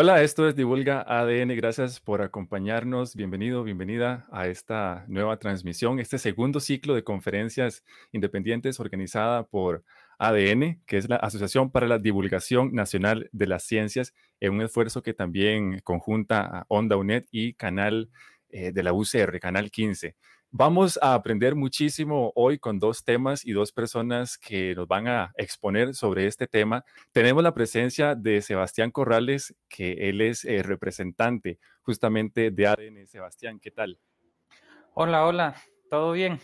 Hola, esto es Divulga ADN. Gracias por acompañarnos. Bienvenido, bienvenida a esta nueva transmisión, este segundo ciclo de conferencias independientes organizada por ADN, que es la Asociación para la Divulgación Nacional de las Ciencias, en un esfuerzo que también conjunta a Onda UNED y Canal eh, de la UCR, Canal 15. Vamos a aprender muchísimo hoy con dos temas y dos personas que nos van a exponer sobre este tema. Tenemos la presencia de Sebastián Corrales, que él es eh, representante justamente de ADN. Sebastián, ¿qué tal? Hola, hola, ¿todo bien?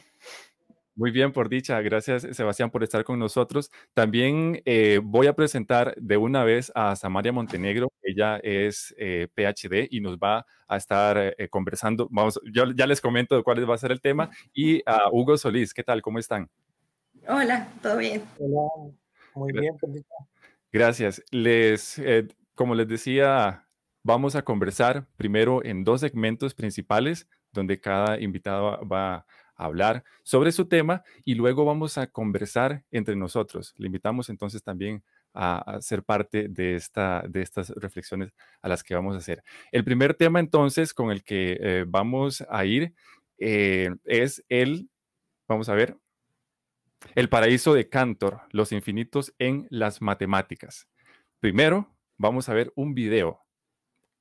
Muy bien, por dicha. Gracias, Sebastián, por estar con nosotros. También eh, voy a presentar de una vez a Samaria Montenegro. Ella es eh, PhD y nos va a estar eh, conversando. Vamos, yo ya les comento cuál va a ser el tema. Y a Hugo Solís, ¿qué tal? ¿Cómo están? Hola, todo bien. muy bien, por Gracias. Les, como les decía, vamos a conversar primero en dos segmentos principales donde cada invitado va a hablar sobre su tema y luego vamos a conversar entre nosotros. Le invitamos entonces también a, ser parte de, esta, de estas reflexiones a las que vamos a hacer. El primer tema entonces con el que eh, vamos a ir eh, es el, vamos a ver, el paraíso de Cantor, los infinitos en las matemáticas. Primero vamos a ver un video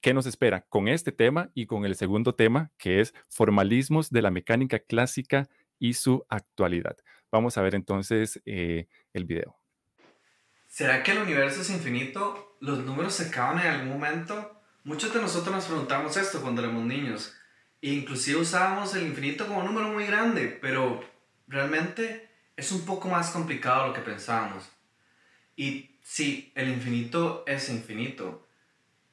¿Qué nos espera con este tema y con el segundo tema, que es formalismos de la mecánica clásica y su actualidad? Vamos a ver entonces eh, el video. ¿Será que el universo es infinito? ¿Los números se acaban en algún momento? Muchos de nosotros nos preguntamos esto cuando éramos niños. E inclusive usábamos el infinito como un número muy grande, pero realmente es un poco más complicado de lo que pensábamos. Y sí, el infinito es infinito,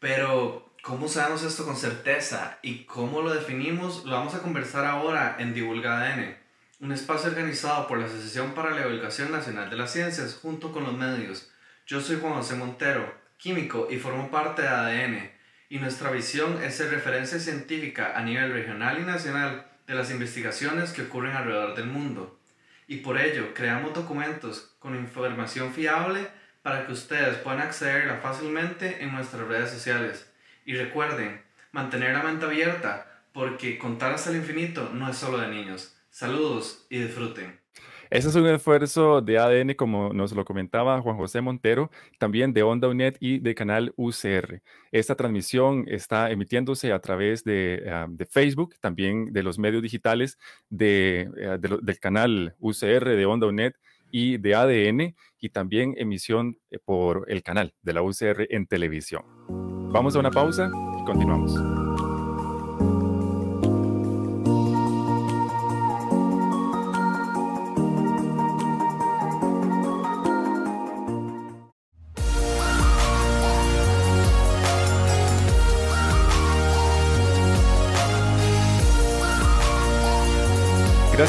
pero ¿Cómo sabemos esto con certeza y cómo lo definimos? Lo vamos a conversar ahora en Divulga ADN, un espacio organizado por la Asociación para la Divulgación Nacional de las Ciencias junto con los medios. Yo soy Juan José Montero, químico y formo parte de ADN, y nuestra visión es ser referencia científica a nivel regional y nacional de las investigaciones que ocurren alrededor del mundo. Y por ello creamos documentos con información fiable para que ustedes puedan accederla fácilmente en nuestras redes sociales y recuerden, mantener la mente abierta, porque contar hasta el infinito no es solo de niños. Saludos y disfruten. Ese es un esfuerzo de ADN, como nos lo comentaba Juan José Montero, también de Onda UNED y de Canal UCR. Esta transmisión está emitiéndose a través eh, de, Facebook, también de los medios digitales de, eh, del canal UCR de Onda UNED y de ADN y también emisión eh, por el canal de la UCR en televisión. Vamos a una pausa y continuamos.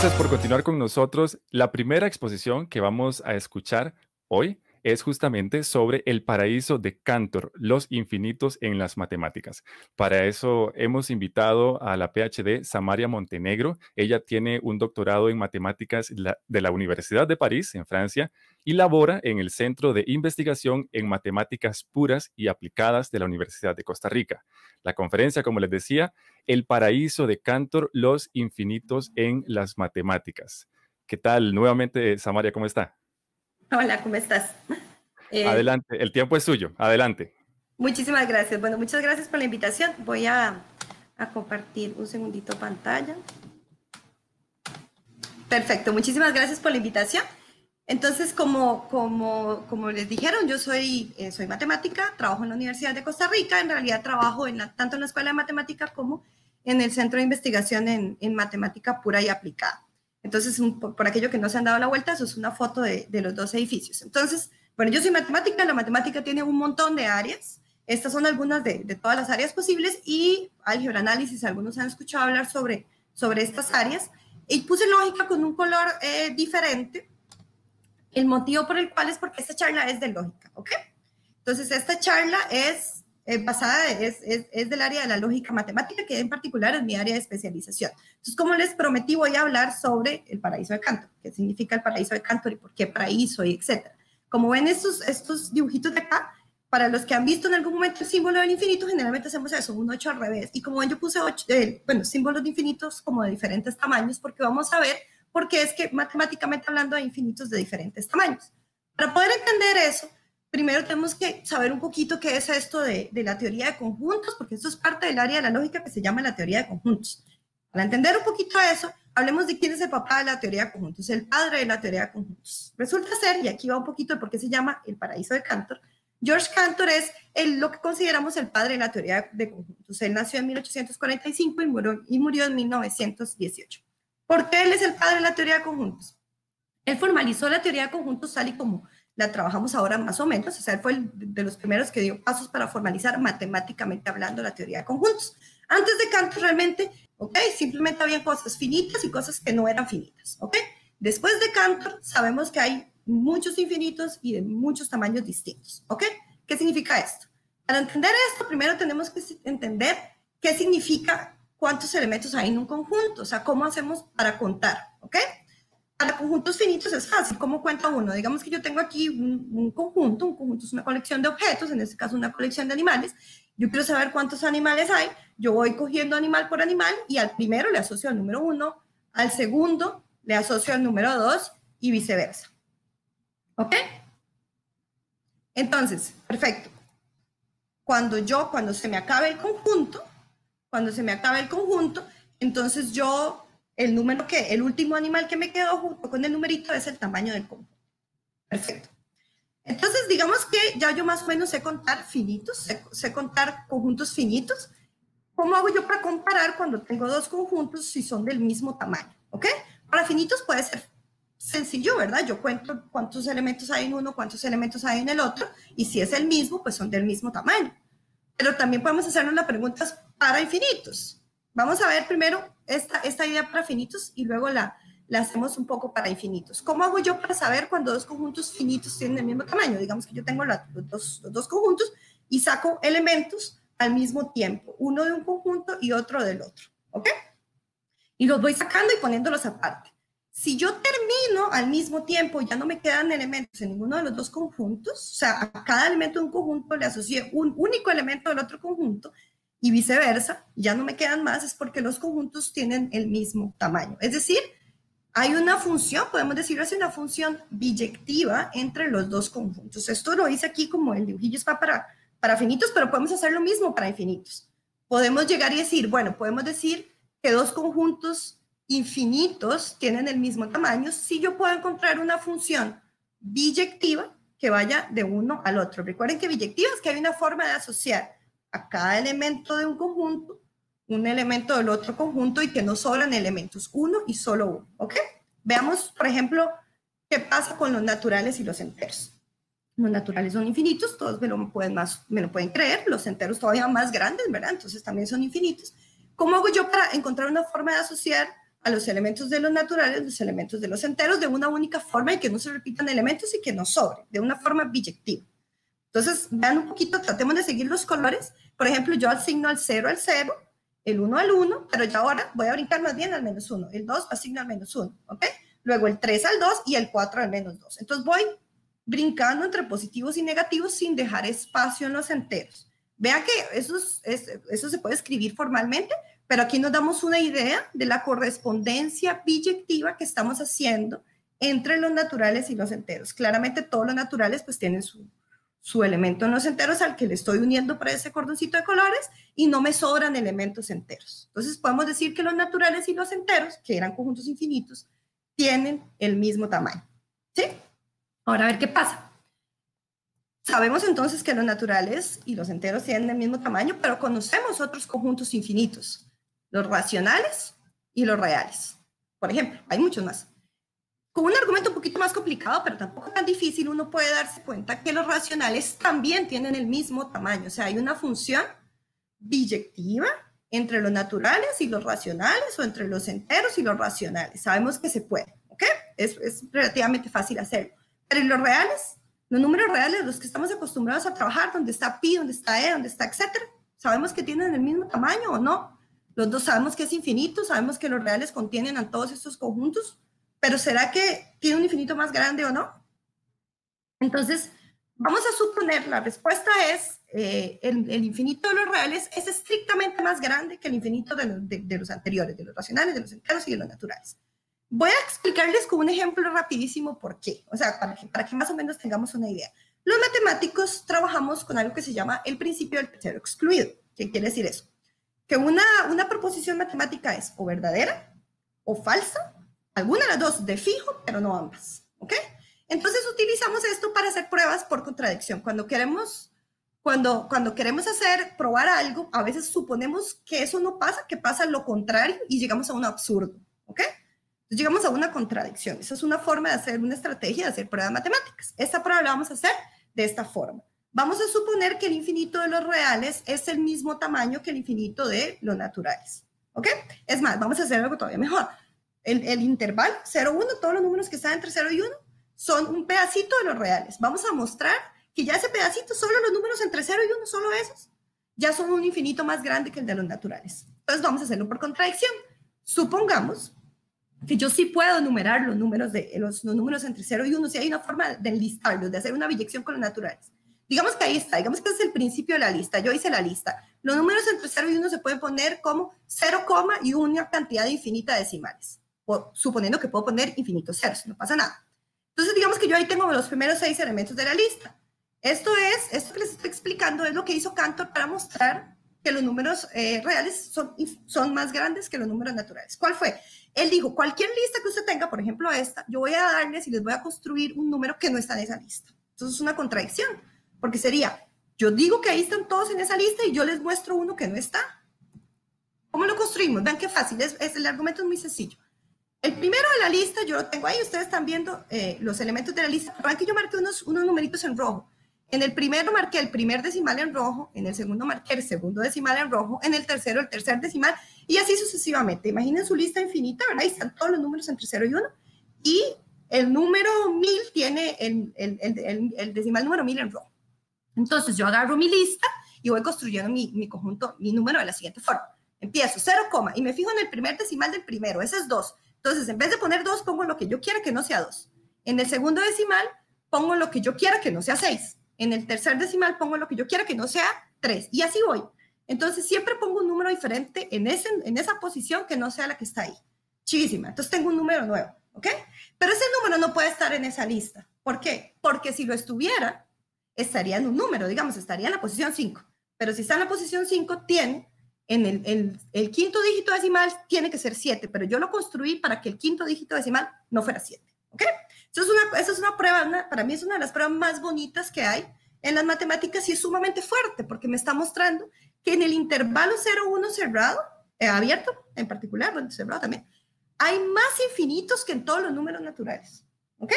gracias por continuar con nosotros. La primera exposición que vamos a escuchar hoy es justamente sobre el paraíso de Cantor, los infinitos en las matemáticas. Para eso hemos invitado a la PhD Samaria Montenegro. Ella tiene un doctorado en matemáticas de la Universidad de París, en Francia, y labora en el Centro de Investigación en Matemáticas Puras y Aplicadas de la Universidad de Costa Rica. La conferencia, como les decía, El paraíso de Cantor, los infinitos en las matemáticas. ¿Qué tal? Nuevamente, Samaria, ¿cómo está? Hola, ¿cómo estás? Eh, adelante, el tiempo es suyo, adelante. Muchísimas gracias. Bueno, muchas gracias por la invitación. Voy a, compartir un segundito pantalla. Perfecto, muchísimas gracias por la invitación. Entonces, como, como, como les dijeron, yo soy, eh, soy matemática, trabajo en la Universidad de Costa Rica, en realidad trabajo en tanto en la Escuela de Matemática como en el Centro de Investigación en Matemática Pura y Aplicada. Entonces, por, aquello que no se han dado la vuelta, eso es una foto de, los dos edificios. Entonces, bueno, yo soy matemática, la matemática tiene un montón de áreas. Estas son algunas de, todas las áreas posibles y álgebra análisis, algunos han escuchado hablar sobre, sobre estas áreas. Y puse lógica con un color eh, diferente. El motivo por el cual es porque esta charla es de lógica, ¿ok? Entonces, esta charla es eh, basada es, es, es, del área de la lógica matemática, que en particular es mi área de especialización. Entonces, como les prometí, voy a hablar sobre el paraíso de Cantor, qué significa el paraíso de Cantor y por qué paraíso, y etcétera? Como ven estos, estos dibujitos de acá, para los que han visto en algún momento el símbolo del infinito, generalmente hacemos eso, un 8 al revés. Y como ven, yo puse 8, eh, bueno, símbolos de infinitos como de diferentes tamaños, porque vamos a ver por qué es que matemáticamente hablando hay infinitos de diferentes tamaños. Para poder entender eso, primero tenemos que saber un poquito qué es esto de, de, la teoría de conjuntos, porque esto es parte del área de la lógica que se llama la teoría de conjuntos. Para entender un poquito eso, hablemos de quién es el papá de la teoría de conjuntos, el padre de la teoría de conjuntos. Resulta ser, y aquí va un poquito de por qué se llama el paraíso de Cantor, George Cantor es lo que consideramos el padre de la teoría de conjuntos. Él nació en 1845 y murió, y murió en 1918. ¿Por qué él es el padre de la teoría de conjuntos? Él formalizó la teoría de conjuntos tal y como la trabajamos ahora más o menos, o sea, él fue de los primeros que dio pasos para formalizar matemáticamente hablando la teoría de conjuntos. Antes de Cantor realmente, ¿ok? Simplemente había cosas finitas y cosas que no eran finitas, ¿ok? Después de Cantor sabemos que hay muchos infinitos y de muchos tamaños distintos, ¿ok? ¿Qué significa esto? Para entender esto, primero tenemos que entender qué significa cuántos elementos hay en un conjunto, o sea, cómo hacemos para contar, ¿ok? para conjuntos finitos es fácil. ¿Cómo cuenta uno? Digamos que yo tengo aquí un, un, conjunto, un conjunto es una colección de objetos, en este caso una colección de animales. Yo quiero saber cuántos animales hay. Yo voy cogiendo animal por animal y al primero le asocio el número uno, al segundo le asocio el número dos y viceversa. ¿Ok? Entonces, perfecto. Cuando yo, cuando se me acabe el conjunto, cuando se me acabe el conjunto, entonces yo el número que, el último animal que me quedó junto con el numerito es el tamaño del conjunto. Perfecto. Entonces, digamos que ya yo más o menos sé contar finitos, sé, contar conjuntos finitos. ¿Cómo hago yo para comparar cuando tengo dos conjuntos si son del mismo tamaño? ¿Ok? Para finitos puede ser sencillo, ¿verdad? Yo cuento cuántos elementos hay en uno, cuántos elementos hay en el otro, y si es el mismo, pues son del mismo tamaño. Pero también podemos hacernos las preguntas para infinitos. Vamos a ver primero esta, idea para finitos y luego la, la hacemos un poco para infinitos. ¿Cómo hago yo para saber cuando dos conjuntos finitos tienen el mismo tamaño? Digamos que yo tengo los dos, dos conjuntos y saco elementos al mismo tiempo, uno de un conjunto y otro del otro, ¿ok? Y los voy sacando y poniéndolos aparte. Si yo termino al mismo tiempo, ya no me quedan elementos en ninguno de los dos conjuntos, o sea, a cada elemento de un conjunto le asocié un único elemento del otro conjunto, y viceversa, ya no me quedan más, es porque los conjuntos tienen el mismo tamaño. Es decir, hay una función, podemos decir, así, una función biyectiva entre los dos conjuntos. Esto lo hice aquí como el dibujillo es para, para finitos, pero podemos hacer lo mismo para infinitos. Podemos llegar y decir, bueno, podemos decir que dos conjuntos infinitos tienen el mismo tamaño si yo puedo encontrar una función biyectiva que vaya de uno al otro. Recuerden que biyectiva es que hay una forma de asociar a cada elemento de un conjunto, un elemento del otro conjunto y que no sobran elementos, uno y solo uno, ¿ok? Veamos, por ejemplo, qué pasa con los naturales y los enteros. Los naturales son infinitos, todos me lo pueden, más, me lo pueden creer, los enteros todavía más grandes, ¿verdad? Entonces también son infinitos. ¿Cómo hago yo para encontrar una forma de asociar a los elementos de los naturales, los elementos de los enteros, de una única forma y que no se repitan elementos y que no sobre, de una forma biyectiva. Entonces, vean un poquito, tratemos de seguir los colores. Por ejemplo, yo asigno al 0 al 0, el 1 al 1, pero ya ahora voy a brincar más bien al menos 1. El 2 asigno al menos 1, ¿ok? Luego el 3 al 2 y el 4 al menos 2. Entonces voy brincando entre positivos y negativos sin dejar espacio en los enteros. Vea que eso, eso se puede escribir formalmente, pero aquí nos damos una idea de la correspondencia biyectiva que estamos haciendo entre los naturales y los enteros. Claramente todos los naturales pues tienen su, su elemento no los enteros al que le estoy uniendo para ese cordoncito de colores y no me sobran elementos enteros. Entonces podemos decir que los naturales y los enteros, que eran conjuntos infinitos, tienen el mismo tamaño. ¿Sí? Ahora a ver qué pasa. Sabemos entonces que los naturales y los enteros tienen el mismo tamaño, pero conocemos otros conjuntos infinitos, los racionales y los reales. Por ejemplo, hay muchos más con un argumento un poquito más complicado, pero tampoco tan difícil, uno puede darse cuenta que los racionales también tienen el mismo tamaño. O sea, hay una función biyectiva entre los naturales y los racionales o entre los enteros y los racionales. Sabemos que se puede, ¿ok? Es, es relativamente fácil hacerlo. Pero en los reales, los números reales, los que estamos acostumbrados a trabajar, donde está pi, donde está e, donde está etcétera, sabemos que tienen el mismo tamaño o no. Los dos sabemos que es infinito, sabemos que los reales contienen a todos estos conjuntos pero ¿será que tiene un infinito más grande o no? Entonces, vamos a suponer, la respuesta es, eh, el, infinito de los reales es estrictamente más grande que el infinito de los, anteriores, de los racionales, de los enteros y de los naturales. Voy a explicarles con un ejemplo rapidísimo por qué, o sea, para que, para que más o menos tengamos una idea. Los matemáticos trabajamos con algo que se llama el principio del tercero excluido. ¿Qué quiere decir eso? Que una, una proposición matemática es o verdadera o falsa Alguna de las dos de fijo, pero no ambas. ¿Ok? Entonces utilizamos esto para hacer pruebas por contradicción. Cuando queremos, cuando, cuando queremos hacer, probar algo, a veces suponemos que eso no pasa, que pasa lo contrario y llegamos a un absurdo. ¿Ok? llegamos a una contradicción. Esa es una forma de hacer una estrategia de hacer pruebas matemáticas. Esta prueba la vamos a hacer de esta forma. Vamos a suponer que el infinito de los reales es el mismo tamaño que el infinito de los naturales. ¿Ok? Es más, vamos a hacer algo todavía mejor el, intervalo 0, 1, todos los números que están entre 0 y 1 son un pedacito de los reales. Vamos a mostrar que ya ese pedacito, solo los números entre 0 y 1, solo esos, ya son un infinito más grande que el de los naturales. Entonces vamos a hacerlo por contradicción. Supongamos que yo sí puedo enumerar los números, de, los, números entre 0 y 1, si hay una forma de enlistarlos, de hacer una biyección con los naturales. Digamos que ahí está, digamos que este es el principio de la lista, yo hice la lista. Los números entre 0 y 1 se pueden poner como 0, y una cantidad infinita de decimales suponiendo que puedo poner infinitos ceros, no pasa nada. Entonces digamos que yo ahí tengo los primeros seis elementos de la lista. Esto es, esto que les estoy explicando es lo que hizo Cantor para mostrar que los números eh, reales son, son más grandes que los números naturales. ¿Cuál fue? Él dijo, cualquier lista que usted tenga, por ejemplo esta, yo voy a darles y les voy a construir un número que no está en esa lista. Entonces es una contradicción, porque sería, yo digo que ahí están todos en esa lista y yo les muestro uno que no está. ¿Cómo lo construimos? Vean qué fácil, es, es el argumento es muy sencillo. El primero de la lista, yo lo tengo ahí, ustedes están viendo eh, los elementos de la lista. Recuerden yo marqué unos, unos numeritos en rojo. En el primero marqué el primer decimal en rojo, en el segundo marqué el segundo decimal en rojo, en el tercero el tercer decimal, y así sucesivamente. Imaginen su lista infinita, ¿verdad? Ahí están todos los números entre 0 y 1. Y el número 1000 tiene el, el, el, el decimal número 1000 en rojo. Entonces yo agarro mi lista y voy construyendo mi, mi conjunto, mi número de la siguiente forma. Empiezo 0, y me fijo en el primer decimal del primero, ese es 2. Entonces, en vez de poner 2, pongo lo que yo quiera que no sea 2. En el segundo decimal, pongo lo que yo quiera que no sea 6. En el tercer decimal, pongo lo que yo quiera que no sea 3. Y así voy. Entonces, siempre pongo un número diferente en, ese, en esa posición que no sea la que está ahí. Chiquísima. Entonces, tengo un número nuevo. ¿Ok? Pero ese número no puede estar en esa lista. ¿Por qué? Porque si lo estuviera, estaría en un número, digamos, estaría en la posición 5. Pero si está en la posición 5, tiene en el, quinto dígito decimal tiene que ser 7, pero yo lo construí para que el quinto dígito decimal no fuera 7. ¿Ok? Esa es una, es una prueba, para mí es una de las pruebas más bonitas que hay en las matemáticas y es sumamente fuerte porque me está mostrando que en el intervalo 0-1 cerrado, eh, abierto en particular, bueno, cerrado también, hay más infinitos que en todos los números naturales. ¿Ok?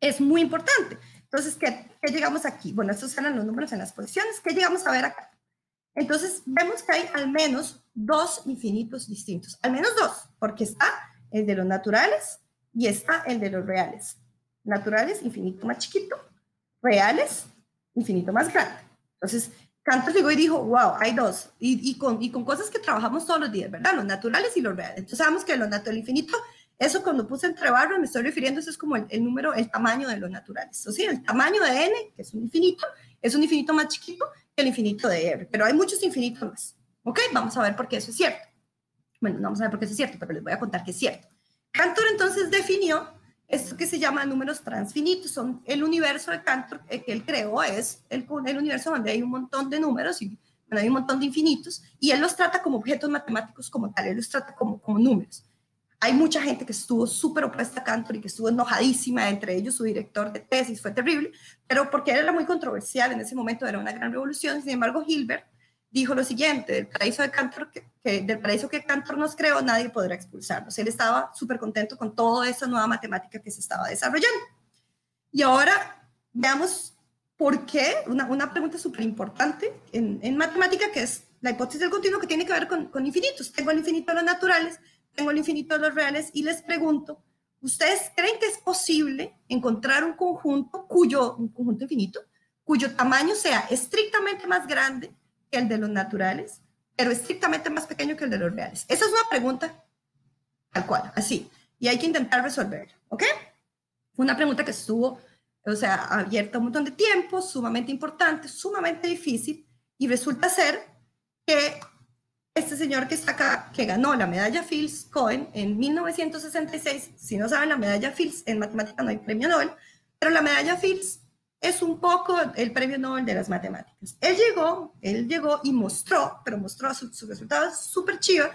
Es muy importante. Entonces, ¿qué, qué llegamos aquí? Bueno, estos eran los números en las posiciones. ¿Qué llegamos a ver acá? Entonces vemos que hay al menos dos infinitos distintos, al menos dos, porque está el de los naturales y está el de los reales. Naturales, infinito más chiquito, reales, infinito más grande. Entonces, Cantor llegó y dijo, wow, hay dos, y, con, cosas que trabajamos todos los días, ¿verdad? Los naturales y los reales. Entonces sabemos que lo natural infinito, eso cuando puse entre barras me estoy refiriendo, eso es como el, el número, el tamaño de los naturales. O sea, el tamaño de n, que es un infinito, es un infinito más chiquito el infinito de R, pero hay muchos infinitos más. ¿Ok? Vamos a ver por qué eso es cierto. Bueno, no vamos a ver por qué eso es cierto, pero les voy a contar que es cierto. Cantor entonces definió esto que se llama números transfinitos, son el universo de Cantor eh, que él creó, es el, el universo donde hay un montón de números y hay un montón de infinitos, y él los trata como objetos matemáticos como tal, él los trata como, como números. Hay mucha gente que estuvo súper opuesta a Cantor y que estuvo enojadísima, entre ellos su director de tesis, fue terrible, pero porque era muy controversial en ese momento, era una gran revolución. Sin embargo, Hilbert dijo lo siguiente, del paraíso, de Cantor que, del paraíso que Cantor nos creó, nadie podrá expulsarnos. Él estaba súper contento con toda esa nueva matemática que se estaba desarrollando. Y ahora veamos por qué, una, una pregunta súper importante en, matemática, que es la hipótesis del continuo que tiene que ver con, con infinitos. Tengo el infinito de los naturales, tengo el infinito de los reales y les pregunto, ¿ustedes creen que es posible encontrar un conjunto cuyo, conjunto infinito, cuyo tamaño sea estrictamente más grande que el de los naturales, pero estrictamente más pequeño que el de los reales? Esa es una pregunta tal cual, así, y hay que intentar resolverla, ¿ok? una pregunta que estuvo, o sea, abierta un montón de tiempo, sumamente importante, sumamente difícil, y resulta ser que este señor que está acá, que ganó la medalla Fields Cohen en 1966, si no saben, la medalla Fields en matemáticas no hay premio Nobel, pero la medalla Fields es un poco el premio Nobel de las matemáticas. Él llegó, él llegó y mostró, pero mostró sus su resultado súper chido,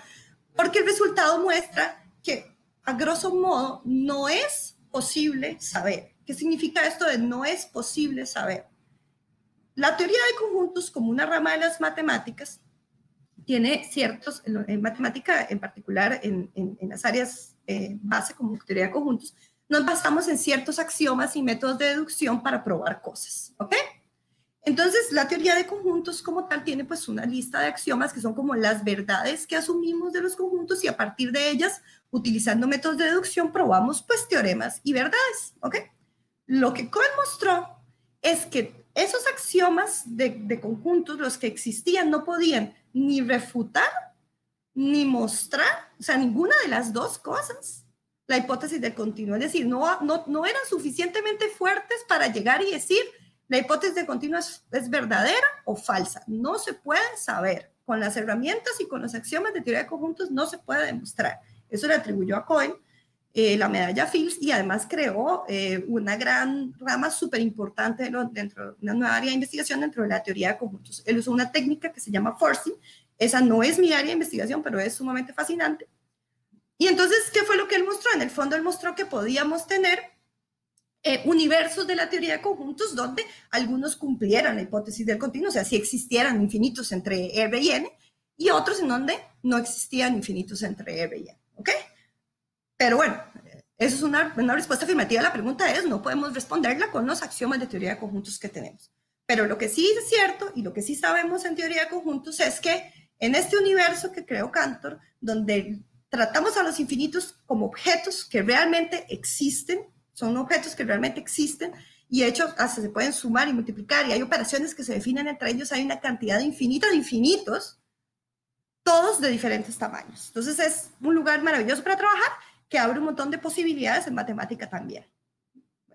porque el resultado muestra que a grosso modo no es posible saber. ¿Qué significa esto de no es posible saber? La teoría de conjuntos como una rama de las matemáticas tiene ciertos, en, matemática en particular, en, en, las áreas eh, base como teoría de conjuntos, nos basamos en ciertos axiomas y métodos de deducción para probar cosas, ¿ok? Entonces, la teoría de conjuntos como tal tiene pues una lista de axiomas que son como las verdades que asumimos de los conjuntos y a partir de ellas, utilizando métodos de deducción, probamos pues teoremas y verdades, ¿ok? Lo que Cohen mostró es que esos axiomas de, conjuntos, los que existían, no podían ni refutar ni mostrar, o sea, ninguna de las dos cosas, la hipótesis del continuo. Es decir, no, no, eran suficientemente fuertes para llegar y decir, la hipótesis del continuo es, es, verdadera o falsa. No se puede saber. Con las herramientas y con los axiomas de teoría de conjuntos no se puede demostrar. Eso le atribuyó a Cohen eh, la medalla Fields y además creó eh, una gran rama súper importante dentro de una nueva área de investigación dentro de la teoría de conjuntos. Él usó una técnica que se llama forcing. Esa no es mi área de investigación, pero es sumamente fascinante. Y entonces, ¿qué fue lo que él mostró? En el fondo, él mostró que podíamos tener eh, universos de la teoría de conjuntos donde algunos cumplieran la hipótesis del continuo, o sea, si existieran infinitos entre R y N, y otros en donde no existían infinitos entre R y N. ¿Ok? Pero bueno, eso es una, respuesta afirmativa. La pregunta es, no podemos responderla con los axiomas de teoría de conjuntos que tenemos. Pero lo que sí es cierto y lo que sí sabemos en teoría de conjuntos es que en este universo que creó Cantor, donde tratamos a los infinitos como objetos que realmente existen, son objetos que realmente existen y de hecho hasta se pueden sumar y multiplicar y hay operaciones que se definen entre ellos, hay una cantidad infinita de infinitos, todos de diferentes tamaños. Entonces es un lugar maravilloso para trabajar que abre un montón de posibilidades en matemática también.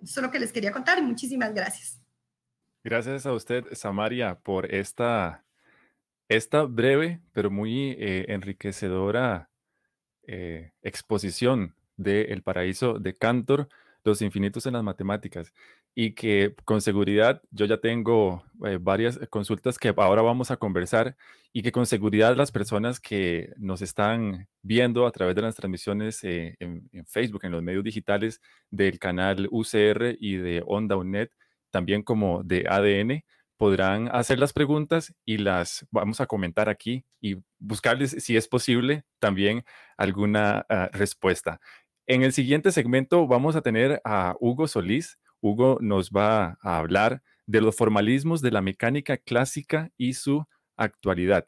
Eso es lo que les quería contar y muchísimas gracias. Gracias a usted, Samaria, por esta, esta breve pero muy eh, enriquecedora eh, exposición de El Paraíso de Cantor los infinitos en las matemáticas y que con seguridad yo ya tengo eh, varias consultas que ahora vamos a conversar y que con seguridad las personas que nos están viendo a través de las transmisiones eh, en, Facebook, en los medios digitales del canal UCR y de Onda UNED, también como de ADN, podrán hacer las preguntas y las vamos a comentar aquí y buscarles, si es posible, también alguna ah, respuesta. En el siguiente segmento vamos a tener a Hugo Solís. Hugo nos va a hablar de los formalismos de la mecánica clásica y su actualidad.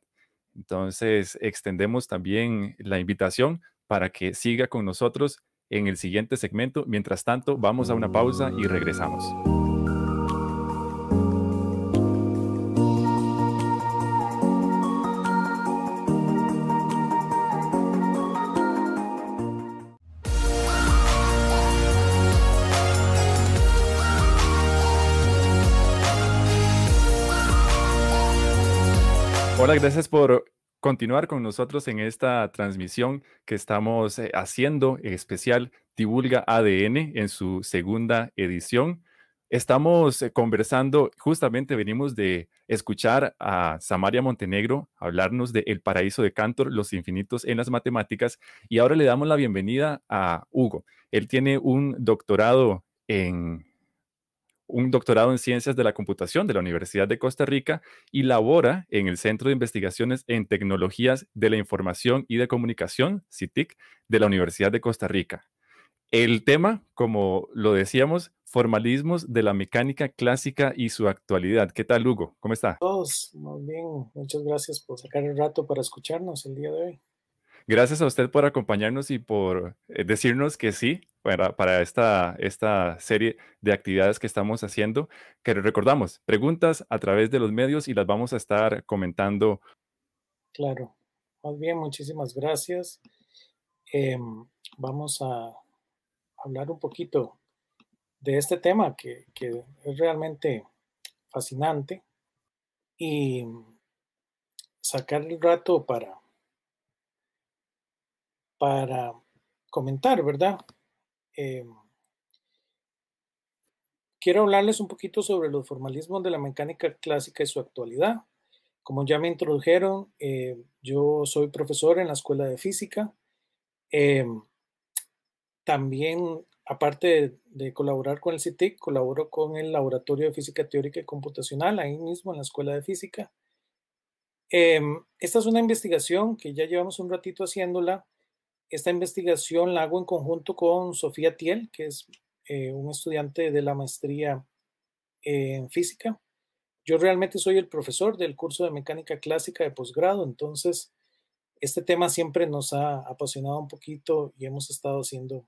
Entonces, extendemos también la invitación para que siga con nosotros en el siguiente segmento. Mientras tanto, vamos a una pausa y regresamos. Hola, gracias por continuar con nosotros en esta transmisión que estamos eh, haciendo especial Divulga ADN en su segunda edición. Estamos eh, conversando, justamente venimos de escuchar a Samaria Montenegro hablarnos de El paraíso de Cantor, los infinitos en las matemáticas, y ahora le damos la bienvenida a Hugo. Él tiene un doctorado en un doctorado en ciencias de la computación de la Universidad de Costa Rica y labora en el Centro de Investigaciones en Tecnologías de la Información y de Comunicación, CITIC, de la Universidad de Costa Rica. El tema, como lo decíamos, formalismos de la mecánica clásica y su actualidad. ¿Qué tal, Hugo? ¿Cómo está? Todos, muy bien. Muchas gracias por sacar el rato para escucharnos el día de hoy. Gracias a usted por acompañarnos y por eh, decirnos que sí para, esta, esta serie de actividades que estamos haciendo, que recordamos, preguntas a través de los medios y las vamos a estar comentando. Claro, más bien, muchísimas gracias. Em, vamos a hablar un poquito de este tema que, que es realmente fascinante y sacar el rato para para comentar, ¿verdad? Eh, quiero hablarles un poquito sobre los formalismos de la mecánica clásica y su actualidad. Como ya me introdujeron, eh, yo soy profesor en la Escuela de Física. Eh, también, aparte de, colaborar con el CITIC, colaboro con el Laboratorio de Física Teórica y Computacional, ahí mismo en la Escuela de Física. esta es una investigación que ya llevamos un ratito haciéndola esta investigación la hago en conjunto con Sofía Tiel, que es eh, un estudiante de la maestría en física. Yo realmente soy el profesor del curso de mecánica clásica de posgrado, entonces este tema siempre nos ha apasionado un poquito y hemos estado haciendo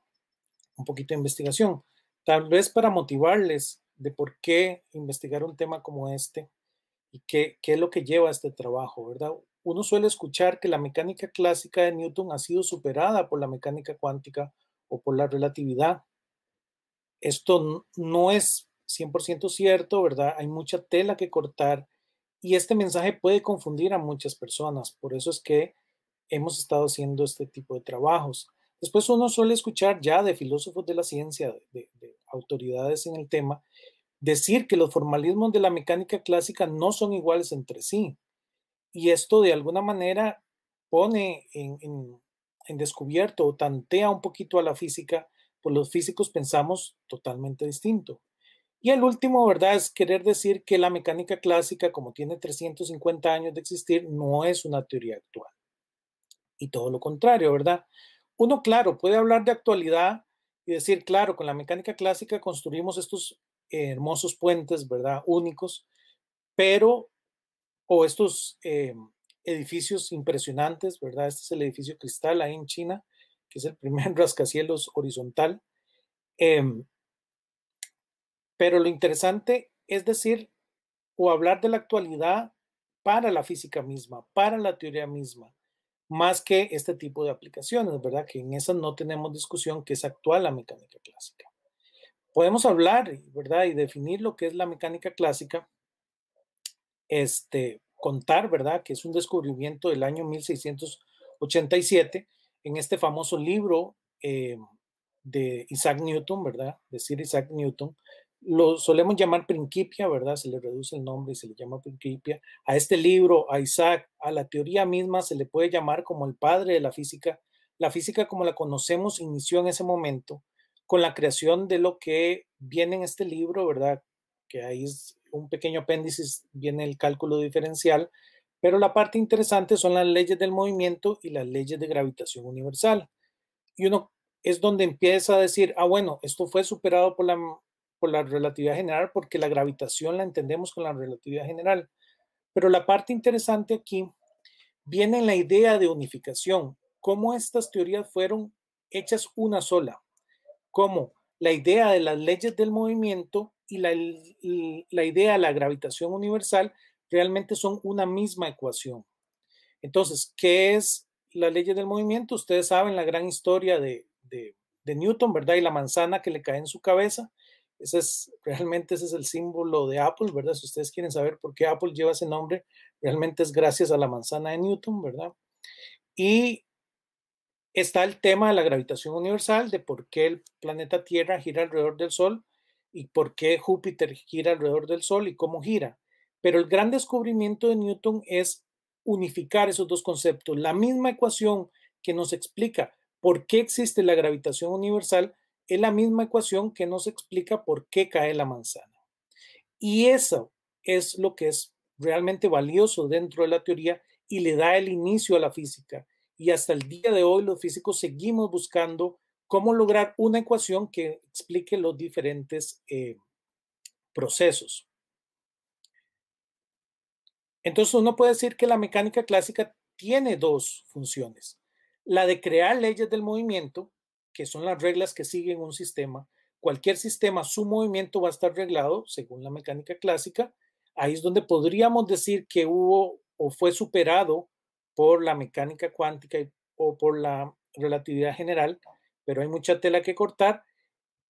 un poquito de investigación. Tal vez para motivarles de por qué investigar un tema como este y qué, qué es lo que lleva a este trabajo, ¿verdad? uno suele escuchar que la mecánica clásica de Newton ha sido superada por la mecánica cuántica o por la relatividad. Esto no es 100% cierto, ¿verdad? Hay mucha tela que cortar y este mensaje puede confundir a muchas personas. Por eso es que hemos estado haciendo este tipo de trabajos. Después uno suele escuchar ya de filósofos de la ciencia, de, de autoridades en el tema, decir que los formalismos de la mecánica clásica no son iguales entre sí. Y esto de alguna manera pone en, descubierto o tantea un poquito a la física, pues los físicos pensamos totalmente distinto. Y el último, ¿verdad? Es querer decir que la mecánica clásica, como tiene 350 años de existir, no es una teoría actual. Y todo lo contrario, ¿verdad? Uno, claro, puede hablar de actualidad y decir, claro, con la mecánica clásica construimos estos eh, hermosos puentes, ¿verdad? Únicos, pero o estos eh, edificios impresionantes, ¿verdad? Este es el edificio Cristal ahí en China, que es el primer rascacielos horizontal. Em, pero lo interesante es decir o hablar de la actualidad para la física misma, para la teoría misma, más que este tipo de aplicaciones, ¿verdad? Que en esas no tenemos discusión, que es actual la mecánica clásica. Podemos hablar, ¿verdad? Y definir lo que es la mecánica clásica este, contar, ¿verdad? Que es un descubrimiento del año 1687 en este famoso libro eh, de Isaac Newton, ¿verdad? Decir Isaac Newton. Lo solemos llamar Principia, ¿verdad? Se le reduce el nombre y se le llama Principia. A este libro, a Isaac, a la teoría misma se le puede llamar como el padre de la física. La física como la conocemos inició en ese momento con la creación de lo que viene en este libro, ¿verdad? Que ahí es un pequeño apéndice viene el cálculo diferencial, pero la parte interesante son las leyes del movimiento y las leyes de gravitación universal. Y uno es donde empieza a decir, ah, bueno, esto fue superado por la, por la relatividad general porque la gravitación la entendemos con la relatividad general. Pero la parte interesante aquí viene en la idea de unificación, cómo estas teorías fueron hechas una sola, cómo la idea de las leyes del movimiento y la, idea de la gravitación universal realmente son una misma ecuación. Entonces, ¿qué es la ley del movimiento? Ustedes saben la gran historia de, Newton, ¿verdad? Y la manzana que le cae en su cabeza. Ese es, realmente ese es el símbolo de Apple, ¿verdad? Si ustedes quieren saber por qué Apple lleva ese nombre, realmente es gracias a la manzana de Newton, ¿verdad? Y está el tema de la gravitación universal, de por qué el planeta Tierra gira alrededor del Sol y por qué Júpiter gira alrededor del Sol y cómo gira. Pero el gran descubrimiento de Newton es unificar esos dos conceptos. La misma ecuación que nos explica por qué existe la gravitación universal es la misma ecuación que nos explica por qué cae la manzana. Y eso es lo que es realmente valioso dentro de la teoría y le da el inicio a la física. Y hasta el día de hoy los físicos seguimos buscando cómo lograr una ecuación que explique los diferentes eh, procesos. Entonces uno puede decir que la mecánica clásica tiene dos funciones. La de crear leyes del movimiento, que son las reglas que siguen un sistema. Cualquier sistema, su movimiento va a estar reglado según la mecánica clásica. Ahí es donde podríamos decir que hubo o fue superado por la mecánica cuántica o por la relatividad general, pero hay mucha tela que cortar.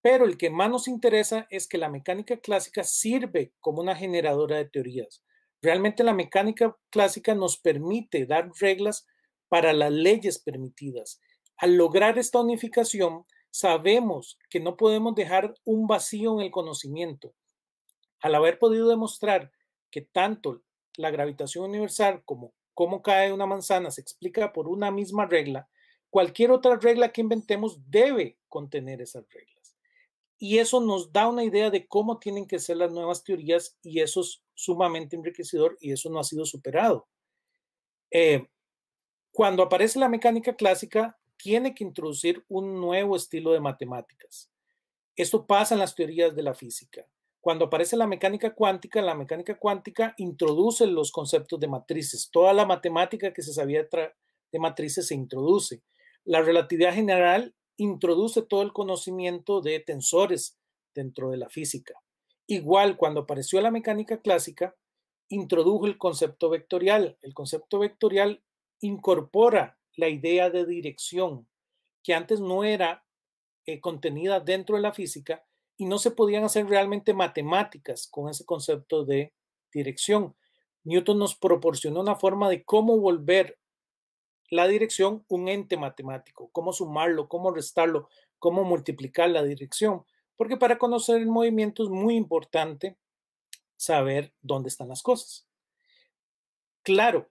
Pero el que más nos interesa es que la mecánica clásica sirve como una generadora de teorías. Realmente la mecánica clásica nos permite dar reglas para las leyes permitidas. Al lograr esta unificación, sabemos que no podemos dejar un vacío en el conocimiento. Al haber podido demostrar que tanto la gravitación universal como cómo cae una manzana se explica por una misma regla, Cualquier otra regla que inventemos debe contener esas reglas. Y eso nos da una idea de cómo tienen que ser las nuevas teorías y eso es sumamente enriquecedor y eso no ha sido superado. Eh, cuando aparece la mecánica clásica, tiene que introducir un nuevo estilo de matemáticas. Esto pasa en las teorías de la física. Cuando aparece la mecánica cuántica, la mecánica cuántica introduce los conceptos de matrices. Toda la matemática que se sabía de matrices se introduce. La relatividad general introduce todo el conocimiento de tensores dentro de la física. Igual, cuando apareció la mecánica clásica, introdujo el concepto vectorial. El concepto vectorial incorpora la idea de dirección, que antes no era eh, contenida dentro de la física y no se podían hacer realmente matemáticas con ese concepto de dirección. Newton nos proporcionó una forma de cómo volver la dirección un ente matemático, cómo sumarlo, cómo restarlo, cómo multiplicar la dirección, porque para conocer el movimiento es muy importante saber dónde están las cosas. Claro,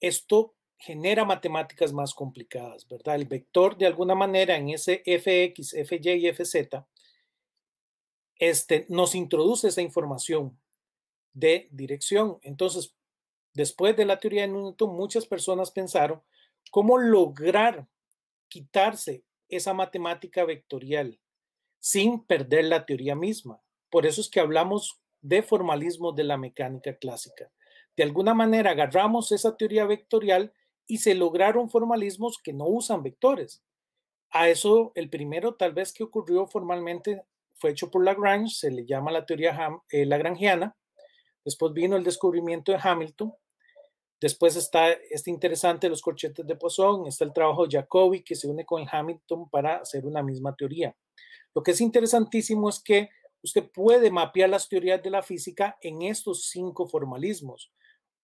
esto genera matemáticas más complicadas, ¿verdad? El vector de alguna manera en ese fx, fy y fz este, nos introduce esa información de dirección. Entonces, después de la teoría de Newton, muchas personas pensaron cómo lograr quitarse esa matemática vectorial sin perder la teoría misma. Por eso es que hablamos de formalismo de la mecánica clásica. De alguna manera agarramos esa teoría vectorial y se lograron formalismos que no usan vectores. A eso el primero tal vez que ocurrió formalmente fue hecho por Lagrange, se le llama la teoría eh, lagrangiana. Después vino el descubrimiento de Hamilton Después está este interesante, los corchetes de Poisson, está el trabajo de Jacobi que se une con Hamilton para hacer una misma teoría. Lo que es interesantísimo es que usted puede mapear las teorías de la física en estos cinco formalismos.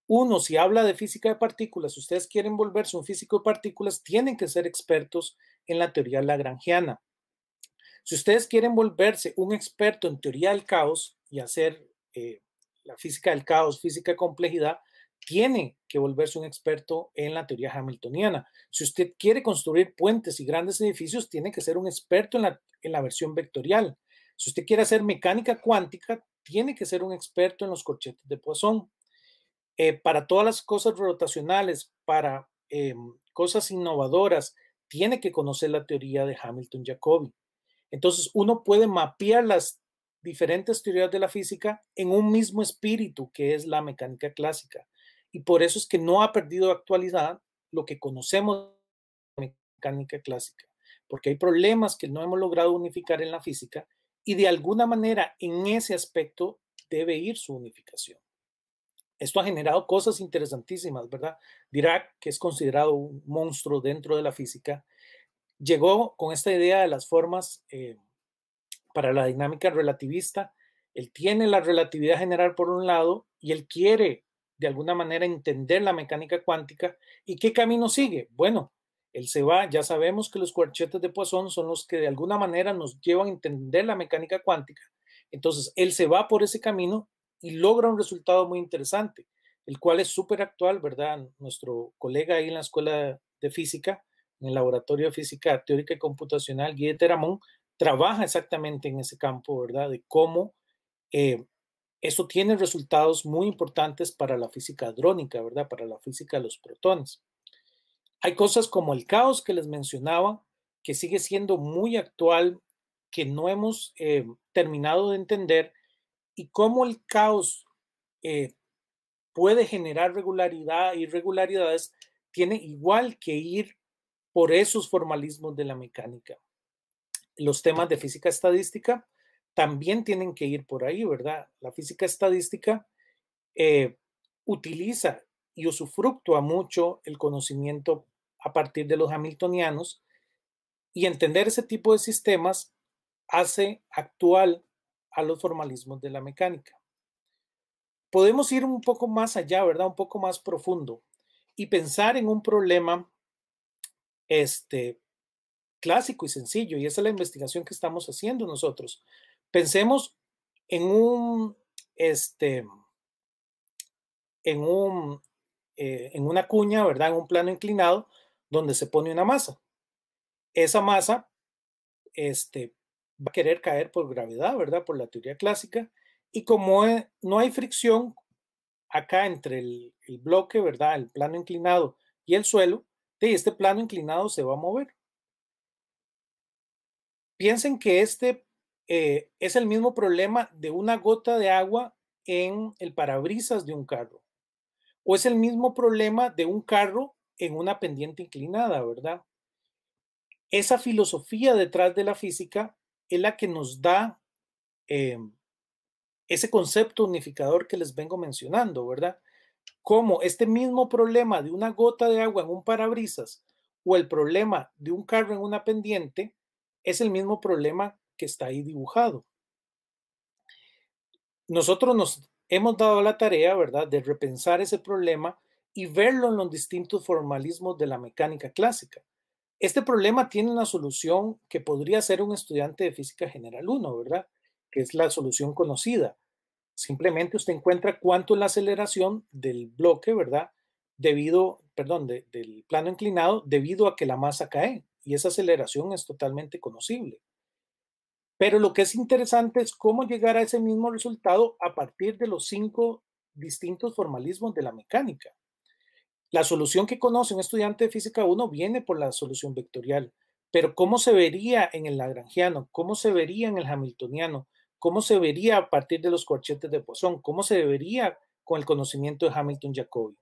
Uno, si habla de física de partículas, si ustedes quieren volverse un físico de partículas, tienen que ser expertos en la teoría lagrangiana. Si ustedes quieren volverse un experto en teoría del caos y hacer eh, la física del caos, física de complejidad, tiene que volverse un experto en la teoría hamiltoniana. Si usted quiere construir puentes y grandes edificios, tiene que ser un experto en la, versión vectorial. Si usted quiere hacer mecánica cuántica, tiene que ser un experto en los corchetes de Poisson. Eh, para todas las cosas rotacionales, para em, cosas innovadoras, tiene que conocer la teoría de Hamilton-Jacobi. Entonces, uno puede mapear las diferentes teorías de la física en un mismo espíritu que es la mecánica clásica y por eso es que no ha perdido actualidad lo que conocemos de mecánica clásica, porque hay problemas que no hemos logrado unificar en la física y de alguna manera en ese aspecto debe ir su unificación. Esto ha generado cosas interesantísimas, ¿verdad? Dirac, que es considerado un monstruo dentro de la física, llegó con esta idea de las formas eh, para la dinámica relativista. Él tiene la relatividad general por un lado y él quiere de alguna manera entender la mecánica cuántica. ¿Y qué camino sigue? Bueno, él se va, ya sabemos que los cuarchetes de Poisson son los que de alguna manera nos llevan a entender la mecánica cuántica. Entonces, él se va por ese camino y logra un resultado muy interesante, el cual es súper actual, ¿verdad? Nuestro colega ahí en la Escuela de Física, en el Laboratorio de Física Teórica y Computacional, Guillermo Teramón, trabaja exactamente en ese campo, ¿verdad? De cómo eh, eso tiene resultados muy importantes para la física drónica, ¿verdad? Para la física de los protones. Hay cosas como el caos que les mencionaba, que sigue siendo muy actual, que no hemos eh, terminado de entender, y cómo el caos eh, puede generar regularidad, irregularidades, tiene igual que ir por esos formalismos de la mecánica. Los temas de física estadística también tienen que ir por ahí, ¿verdad? La física estadística eh, utiliza y usufructúa mucho el conocimiento a partir de los hamiltonianos y entender ese tipo de sistemas hace actual a los formalismos de la mecánica. Podemos ir un poco más allá, ¿verdad? Un poco más profundo y pensar en un problema este clásico y sencillo y esa es la investigación que estamos haciendo nosotros. Pensemos en un, este, en un, eh, en una cuña, ¿verdad? En un plano inclinado donde se pone una masa. Esa masa, este, va a querer caer por gravedad, ¿verdad? Por la teoría clásica. Y como e, no hay fricción acá entre el, bloque, ¿verdad? El plano inclinado y el suelo, este plano inclinado se va a mover. Piensen que este eh, es el mismo problema de una gota de agua en el parabrisas de un carro. O es el mismo problema de un carro en una pendiente inclinada, ¿verdad? Esa filosofía detrás de la física es la que nos da eh, ese concepto unificador que les vengo mencionando, ¿verdad? Como este mismo problema de una gota de agua en un parabrisas o el problema de un carro en una pendiente es el mismo problema que está ahí dibujado. Nosotros nos hemos dado la tarea, ¿verdad?, de repensar ese problema y verlo en los distintos formalismos de la mecánica clásica. Este problema tiene una solución que podría ser un estudiante de física general 1, ¿verdad? Que es la solución conocida. Simplemente usted encuentra cuánto es la aceleración del bloque, ¿verdad? Debido, perdón, del plano inclinado, debido a que la masa cae. Y esa aceleración es totalmente conocible. Pero lo que es interesante es cómo llegar a ese mismo resultado a partir de los cinco distintos formalismos de la mecánica. La solución que conoce un estudiante de física 1 viene por la solución vectorial, pero cómo se vería en el lagrangiano, cómo se vería en el hamiltoniano, cómo se vería a partir de los corchetes de Poisson, cómo se vería con el conocimiento de Hamilton-Jacobi.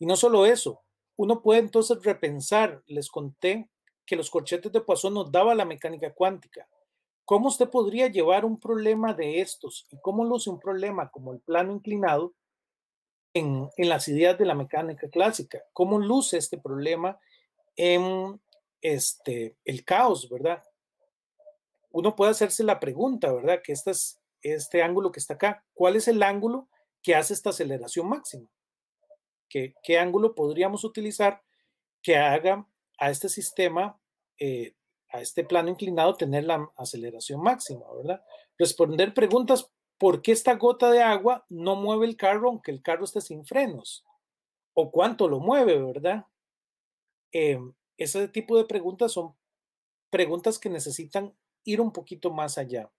Y no solo eso, uno puede entonces repensar, les conté que los corchetes de Poisson nos daba la mecánica cuántica, ¿Cómo usted podría llevar un problema de estos y cómo luce un problema como el plano inclinado en, las ideas de la mecánica clásica? ¿Cómo luce este problema en este, el caos, verdad? Uno puede hacerse la pregunta, ¿verdad? Que este este ángulo que está acá. ¿Cuál es el ángulo que hace esta aceleración máxima? ¿Qué, qué ángulo podríamos utilizar que haga a este sistema eh, a este plano inclinado tener la aceleración máxima, ¿verdad? Responder preguntas, ¿por qué esta gota de agua no mueve el carro aunque el carro esté sin frenos? ¿O cuánto lo mueve, verdad? Em, ese tipo de preguntas son preguntas que necesitan ir un poquito más allá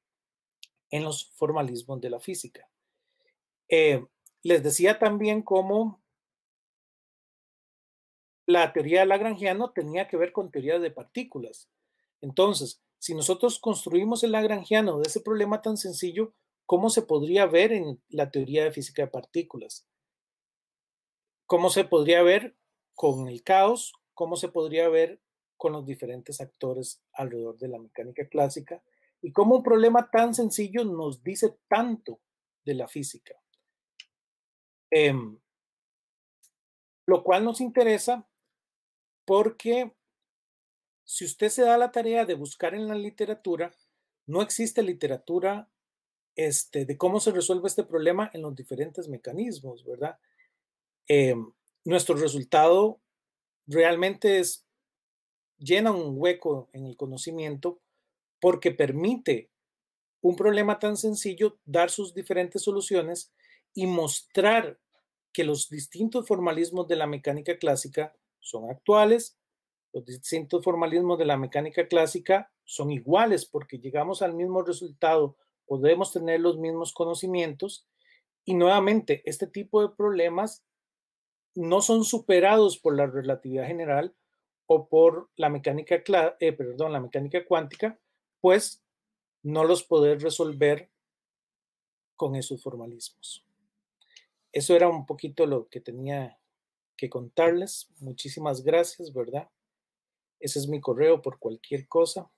en los formalismos de la física. Em, les decía también cómo la teoría de Lagrangiano tenía que ver con teorías de partículas. Entonces, si nosotros construimos el lagrangiano de ese problema tan sencillo, ¿cómo se podría ver en la teoría de física de partículas? ¿Cómo se podría ver con el caos? ¿Cómo se podría ver con los diferentes actores alrededor de la mecánica clásica? ¿Y cómo un problema tan sencillo nos dice tanto de la física? Em, lo cual nos interesa porque si usted se da la tarea de buscar en la literatura, no existe literatura este, de cómo se resuelve este problema en los diferentes mecanismos, ¿verdad? Em, nuestro resultado realmente es, llena un hueco en el conocimiento porque permite un problema tan sencillo dar sus diferentes soluciones y mostrar que los distintos formalismos de la mecánica clásica son actuales, los distintos formalismos de la mecánica clásica son iguales porque llegamos al mismo resultado, podemos tener los mismos conocimientos y nuevamente este tipo de problemas no son superados por la relatividad general o por la mecánica, eh, perdón, la mecánica cuántica, pues no los podés resolver con esos formalismos. Eso era un poquito lo que tenía que contarles. Muchísimas gracias, ¿verdad? Ese es mi correo por cualquier cosa.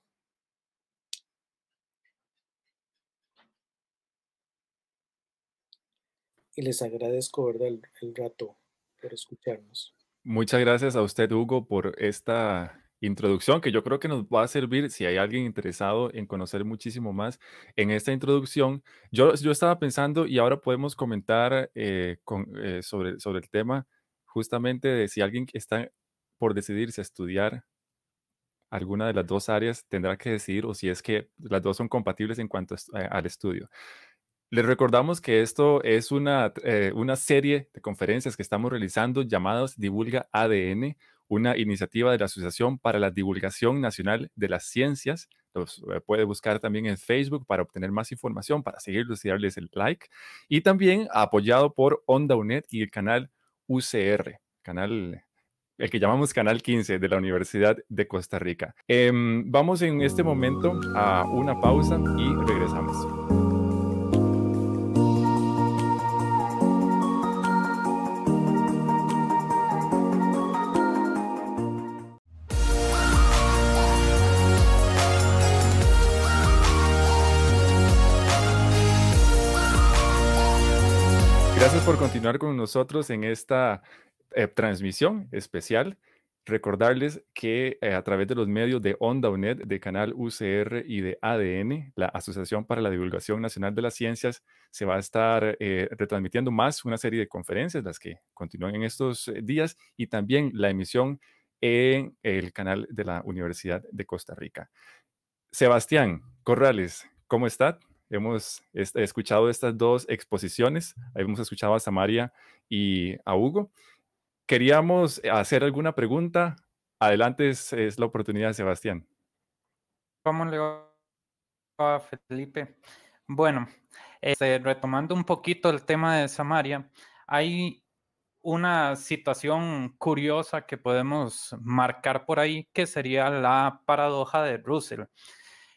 Y les agradezco, el, rato por escucharnos. Muchas gracias a usted, Hugo, por esta introducción que yo creo que nos va a servir si hay alguien interesado en conocer muchísimo más en esta introducción. Yo, yo estaba pensando y ahora podemos comentar eh, eh, sobre, sobre el tema justamente de si alguien está por decidirse a estudiar alguna de las dos áreas tendrá que decidir o si es que las dos son compatibles en cuanto eh, al estudio. Les recordamos que esto es una, eh, una serie de conferencias que estamos realizando llamadas Divulga ADN, una iniciativa de la Asociación para la Divulgación Nacional de las Ciencias. Los eh, puede buscar también en Facebook para obtener más información, para seguirlos y darles el like. Y también apoyado por Onda UNED y el canal UCR, canal el que llamamos Canal 15 de la Universidad de Costa Rica. Em, vamos en este momento a una pausa y regresamos. Gracias por continuar con nosotros en esta eh, transmisión especial. Recordarles que eh, a través de los medios de Onda UNED, de Canal UCR y de ADN, la Asociación para la Divulgación Nacional de las Ciencias, se va a estar eh, retransmitiendo más una serie de conferencias, las que continúan en estos días, y también la emisión en el canal de la Universidad de Costa Rica. Sebastián Corrales, ¿cómo está? Hemos escuchado estas dos exposiciones, hemos escuchado a Samaria y a Hugo queríamos eh, hacer alguna pregunta. Adelante es, la oportunidad, Sebastián. Vamos va, Felipe. Bueno, este, retomando un poquito el tema de Samaria, hay una situación curiosa que podemos marcar por ahí, que sería la paradoja de Russell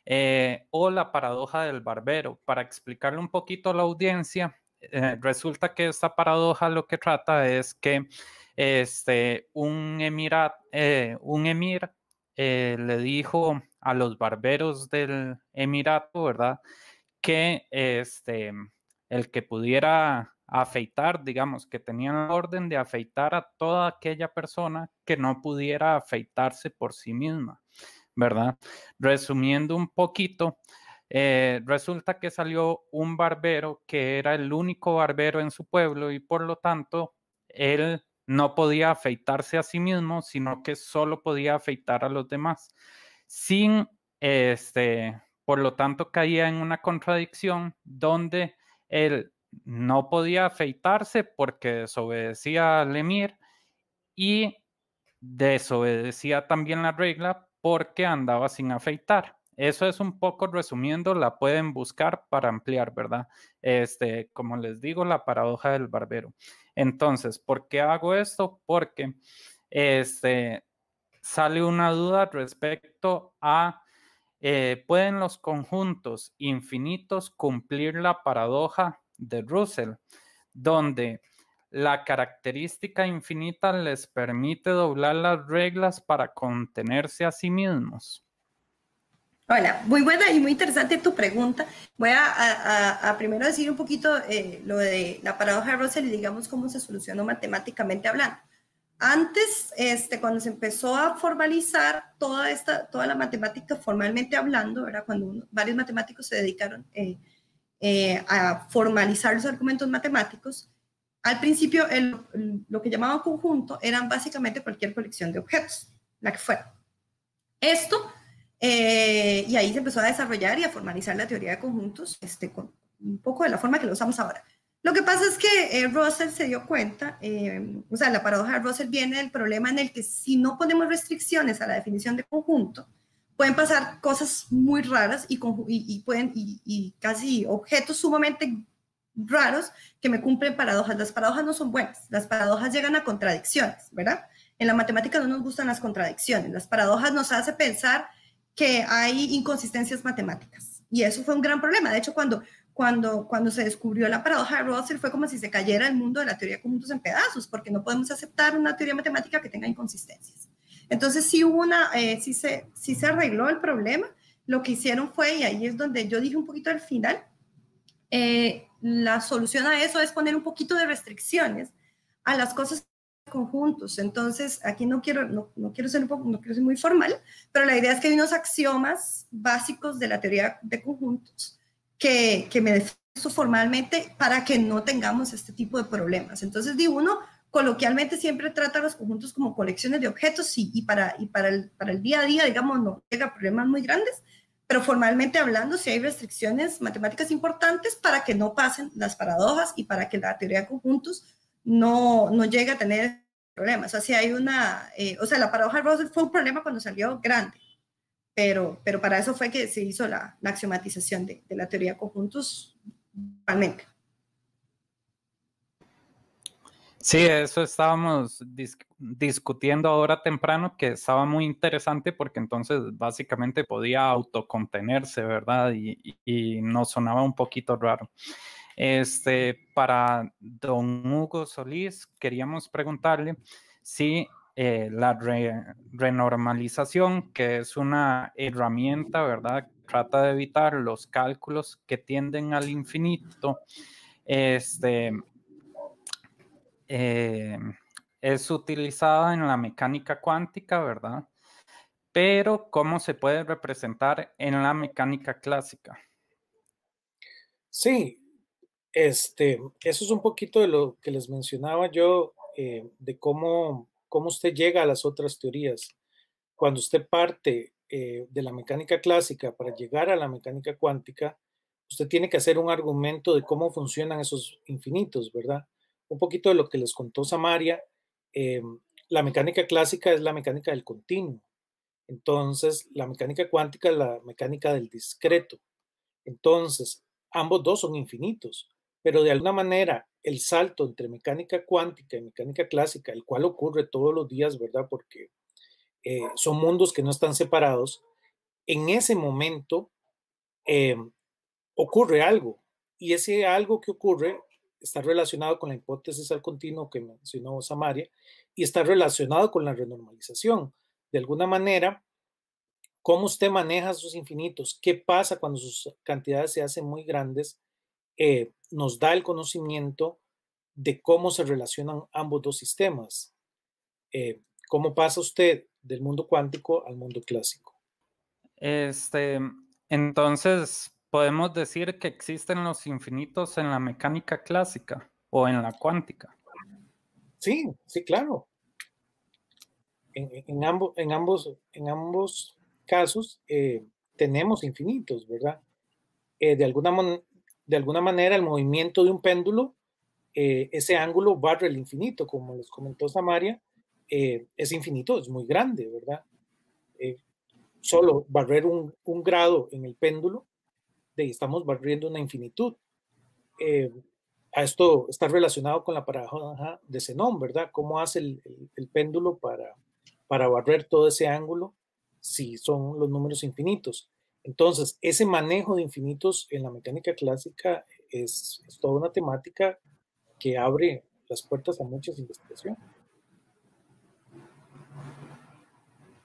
eh, o la paradoja del barbero. Para explicarle un poquito a la audiencia, eh, resulta que esta paradoja lo que trata es que este, un, emirat, eh, un emir eh, le dijo a los barberos del emirato, ¿verdad? Que este, el que pudiera afeitar, digamos, que tenían orden de afeitar a toda aquella persona que no pudiera afeitarse por sí misma, ¿verdad? Resumiendo un poquito, eh, resulta que salió un barbero que era el único barbero en su pueblo y por lo tanto él no podía afeitarse a sí mismo, sino que solo podía afeitar a los demás. Sin, este, por lo tanto, caía en una contradicción donde él no podía afeitarse porque desobedecía al emir y desobedecía también la regla porque andaba sin afeitar. Eso es un poco resumiendo, la pueden buscar para ampliar, ¿verdad? Este, como les digo, la paradoja del barbero. Entonces, ¿por qué hago esto? Porque este, sale una duda respecto a, eh, ¿pueden los conjuntos infinitos cumplir la paradoja de Russell? Donde la característica infinita les permite doblar las reglas para contenerse a sí mismos. Hola, muy buena y muy interesante tu pregunta. Voy a, primero decir un poquito eh, lo de la paradoja de Russell y digamos cómo se solucionó matemáticamente hablando. Antes, este, cuando se empezó a formalizar toda, esta, toda la matemática formalmente hablando, era cuando varios matemáticos se dedicaron eh, eh, a formalizar los argumentos matemáticos, al principio lo que llamaban conjunto eran básicamente cualquier colección de objetos, la que fuera. Esto eh, y ahí se empezó a desarrollar y a formalizar la teoría de conjuntos este, con un poco de la forma que lo usamos ahora. Lo que pasa es que eh, Russell se dio cuenta, em, o sea, la paradoja de Russell viene del problema en el que si no ponemos restricciones a la definición de conjunto, pueden pasar cosas muy raras y, y, pueden, y, y, casi objetos sumamente raros que me cumplen paradojas. Las paradojas no son buenas, las paradojas llegan a contradicciones, ¿verdad? En la matemática no nos gustan las contradicciones, las paradojas nos hace pensar que hay inconsistencias matemáticas. Y eso fue un gran problema. De hecho, cuando, cuando, cuando se descubrió la paradoja de Russell fue como si se cayera el mundo de la teoría de conjuntos en pedazos, porque no podemos aceptar una teoría matemática que tenga inconsistencias. Entonces si hubo una, eh, se, se arregló el problema. Lo que hicieron fue, y ahí es donde yo dije un poquito al final, eh, la solución a eso es poner un poquito de restricciones a las cosas conjuntos. Entonces, aquí no quiero, no, quiero ser no quiero muy formal, pero la idea es que hay unos axiomas básicos de la teoría de conjuntos que, que me defiendo formalmente para que no tengamos este tipo de problemas. Entonces, digo uno, coloquialmente siempre trata los conjuntos como colecciones de objetos, y para, y para, el, para el día a día, digamos, no llega a problemas muy grandes, pero formalmente hablando, si hay restricciones matemáticas importantes para que no pasen las paradojas y para que la teoría de conjuntos no, no llega a tener problemas. O sea, si hay una, eh, o sea, la paradoja de Russell fue un problema cuando salió grande, pero, pero para eso fue que se hizo la, axiomatización de, la teoría de conjuntos realmente. Sí, eso estábamos discutiendo ahora temprano, que estaba muy interesante porque entonces básicamente podía autocontenerse, ¿verdad? Y, y, y nos sonaba un poquito raro. Este, para don Hugo Solís, queríamos preguntarle si eh, la renormalización, que es una herramienta, ¿verdad? Trata de evitar los cálculos que tienden al infinito. Este, eh, es utilizada en la mecánica cuántica, ¿verdad? Pero, ¿cómo se puede representar en la mecánica clásica? Sí, este, eso es un poquito de lo que les mencionaba yo, eh, de cómo, cómo usted llega a las otras teorías. Cuando usted parte eh, de la mecánica clásica para llegar a la mecánica cuántica, usted tiene que hacer un argumento de cómo funcionan esos infinitos, ¿verdad? Un poquito de lo que les contó Samaria. Eh, la mecánica clásica es la mecánica del continuo. Entonces, la mecánica cuántica es la mecánica del discreto. Entonces, ambos dos son infinitos. Pero de alguna manera, el salto entre mecánica cuántica y mecánica clásica, el cual ocurre todos los días, ¿verdad? Porque eh, son mundos que no están separados, en ese momento eh, ocurre algo. Y ese algo que ocurre está relacionado con la hipótesis al continuo que mencionó Samaria y está relacionado con la renormalización. De alguna manera, cómo usted maneja sus infinitos, qué pasa cuando sus cantidades se hacen muy grandes eh, nos da el conocimiento de cómo se relacionan ambos dos sistemas. Eh, ¿Cómo pasa usted del mundo cuántico al mundo clásico? Este, entonces, podemos decir que existen los infinitos en la mecánica clásica o en la cuántica. Sí, sí, claro. En, ambos, en, ambos, en ambos casos eh, tenemos infinitos, ¿verdad? de, alguna, de alguna manera el movimiento de un péndulo, eh, ese ángulo barre el infinito, como les comentó Samaria, eh, es infinito, es muy grande, ¿verdad? Eh, solo barrer un, grado en el péndulo, de estamos barriendo una infinitud. a esto está relacionado con la paradoja de Zenón, ¿verdad? ¿Cómo hace el, péndulo para, para barrer todo ese ángulo si son los números infinitos? Entonces, ese manejo de infinitos en la mecánica clásica es, toda una temática que abre las puertas a muchas investigaciones.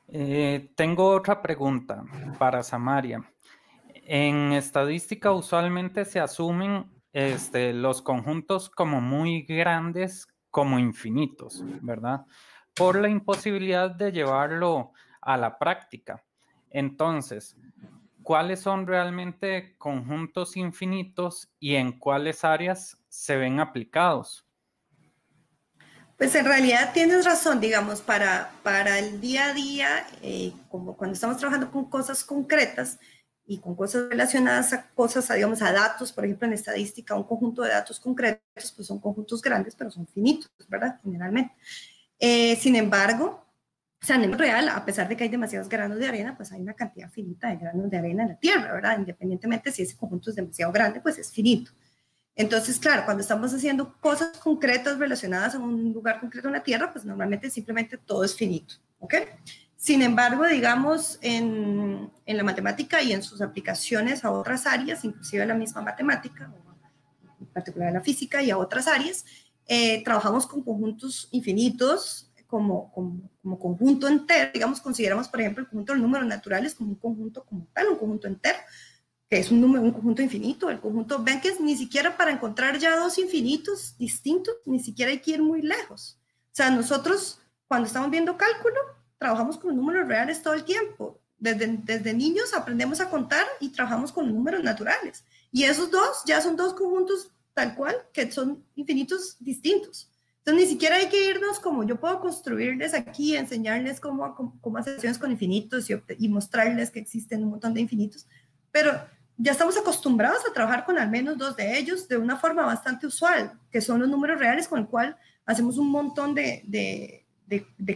Eh, tengo otra pregunta para Samaria. En estadística usualmente se asumen este, los conjuntos como muy grandes, como infinitos, ¿verdad? Por la imposibilidad de llevarlo a la práctica. Entonces, cuáles son realmente conjuntos infinitos y en cuáles áreas se ven aplicados. Pues en realidad tienes razón, digamos, para, para el día a día, eh, como cuando estamos trabajando con cosas concretas y con cosas relacionadas a cosas, digamos, a datos, por ejemplo, en estadística, un conjunto de datos concretos, pues son conjuntos grandes, pero son finitos, ¿verdad? Generalmente. Eh, sin embargo, o sea, en el real, a pesar de que hay demasiados granos de arena, pues hay una cantidad finita de granos de arena en la Tierra, ¿verdad? Independientemente si ese conjunto es demasiado grande, pues es finito. Entonces, claro, cuando estamos haciendo cosas concretas relacionadas a un lugar concreto en la Tierra, pues normalmente simplemente todo es finito, ¿ok? Sin embargo, digamos, en, en la matemática y en sus aplicaciones a otras áreas, inclusive a la misma matemática, en particular a la física y a otras áreas, eh, trabajamos con conjuntos infinitos, como, conjunto entero, digamos, consideramos, por ejemplo, el conjunto de números naturales como un conjunto como tal, un conjunto entero, que es un, número, un conjunto infinito, el conjunto, ven que es ni siquiera para encontrar ya dos infinitos distintos, ni siquiera hay que ir muy lejos. O sea, nosotros cuando estamos viendo cálculo, trabajamos con números reales todo el tiempo. Desde, desde niños aprendemos a contar y trabajamos con números naturales. Y esos dos ya son dos conjuntos tal cual, que son infinitos distintos. Entonces, ni siquiera hay que irnos como yo puedo construirles aquí, enseñarles cómo, hacer sesiones con infinitos y, y, mostrarles que existen un montón de infinitos, pero ya estamos acostumbrados a trabajar con al menos dos de ellos de una forma bastante usual, que son los números reales con el cual hacemos un montón de,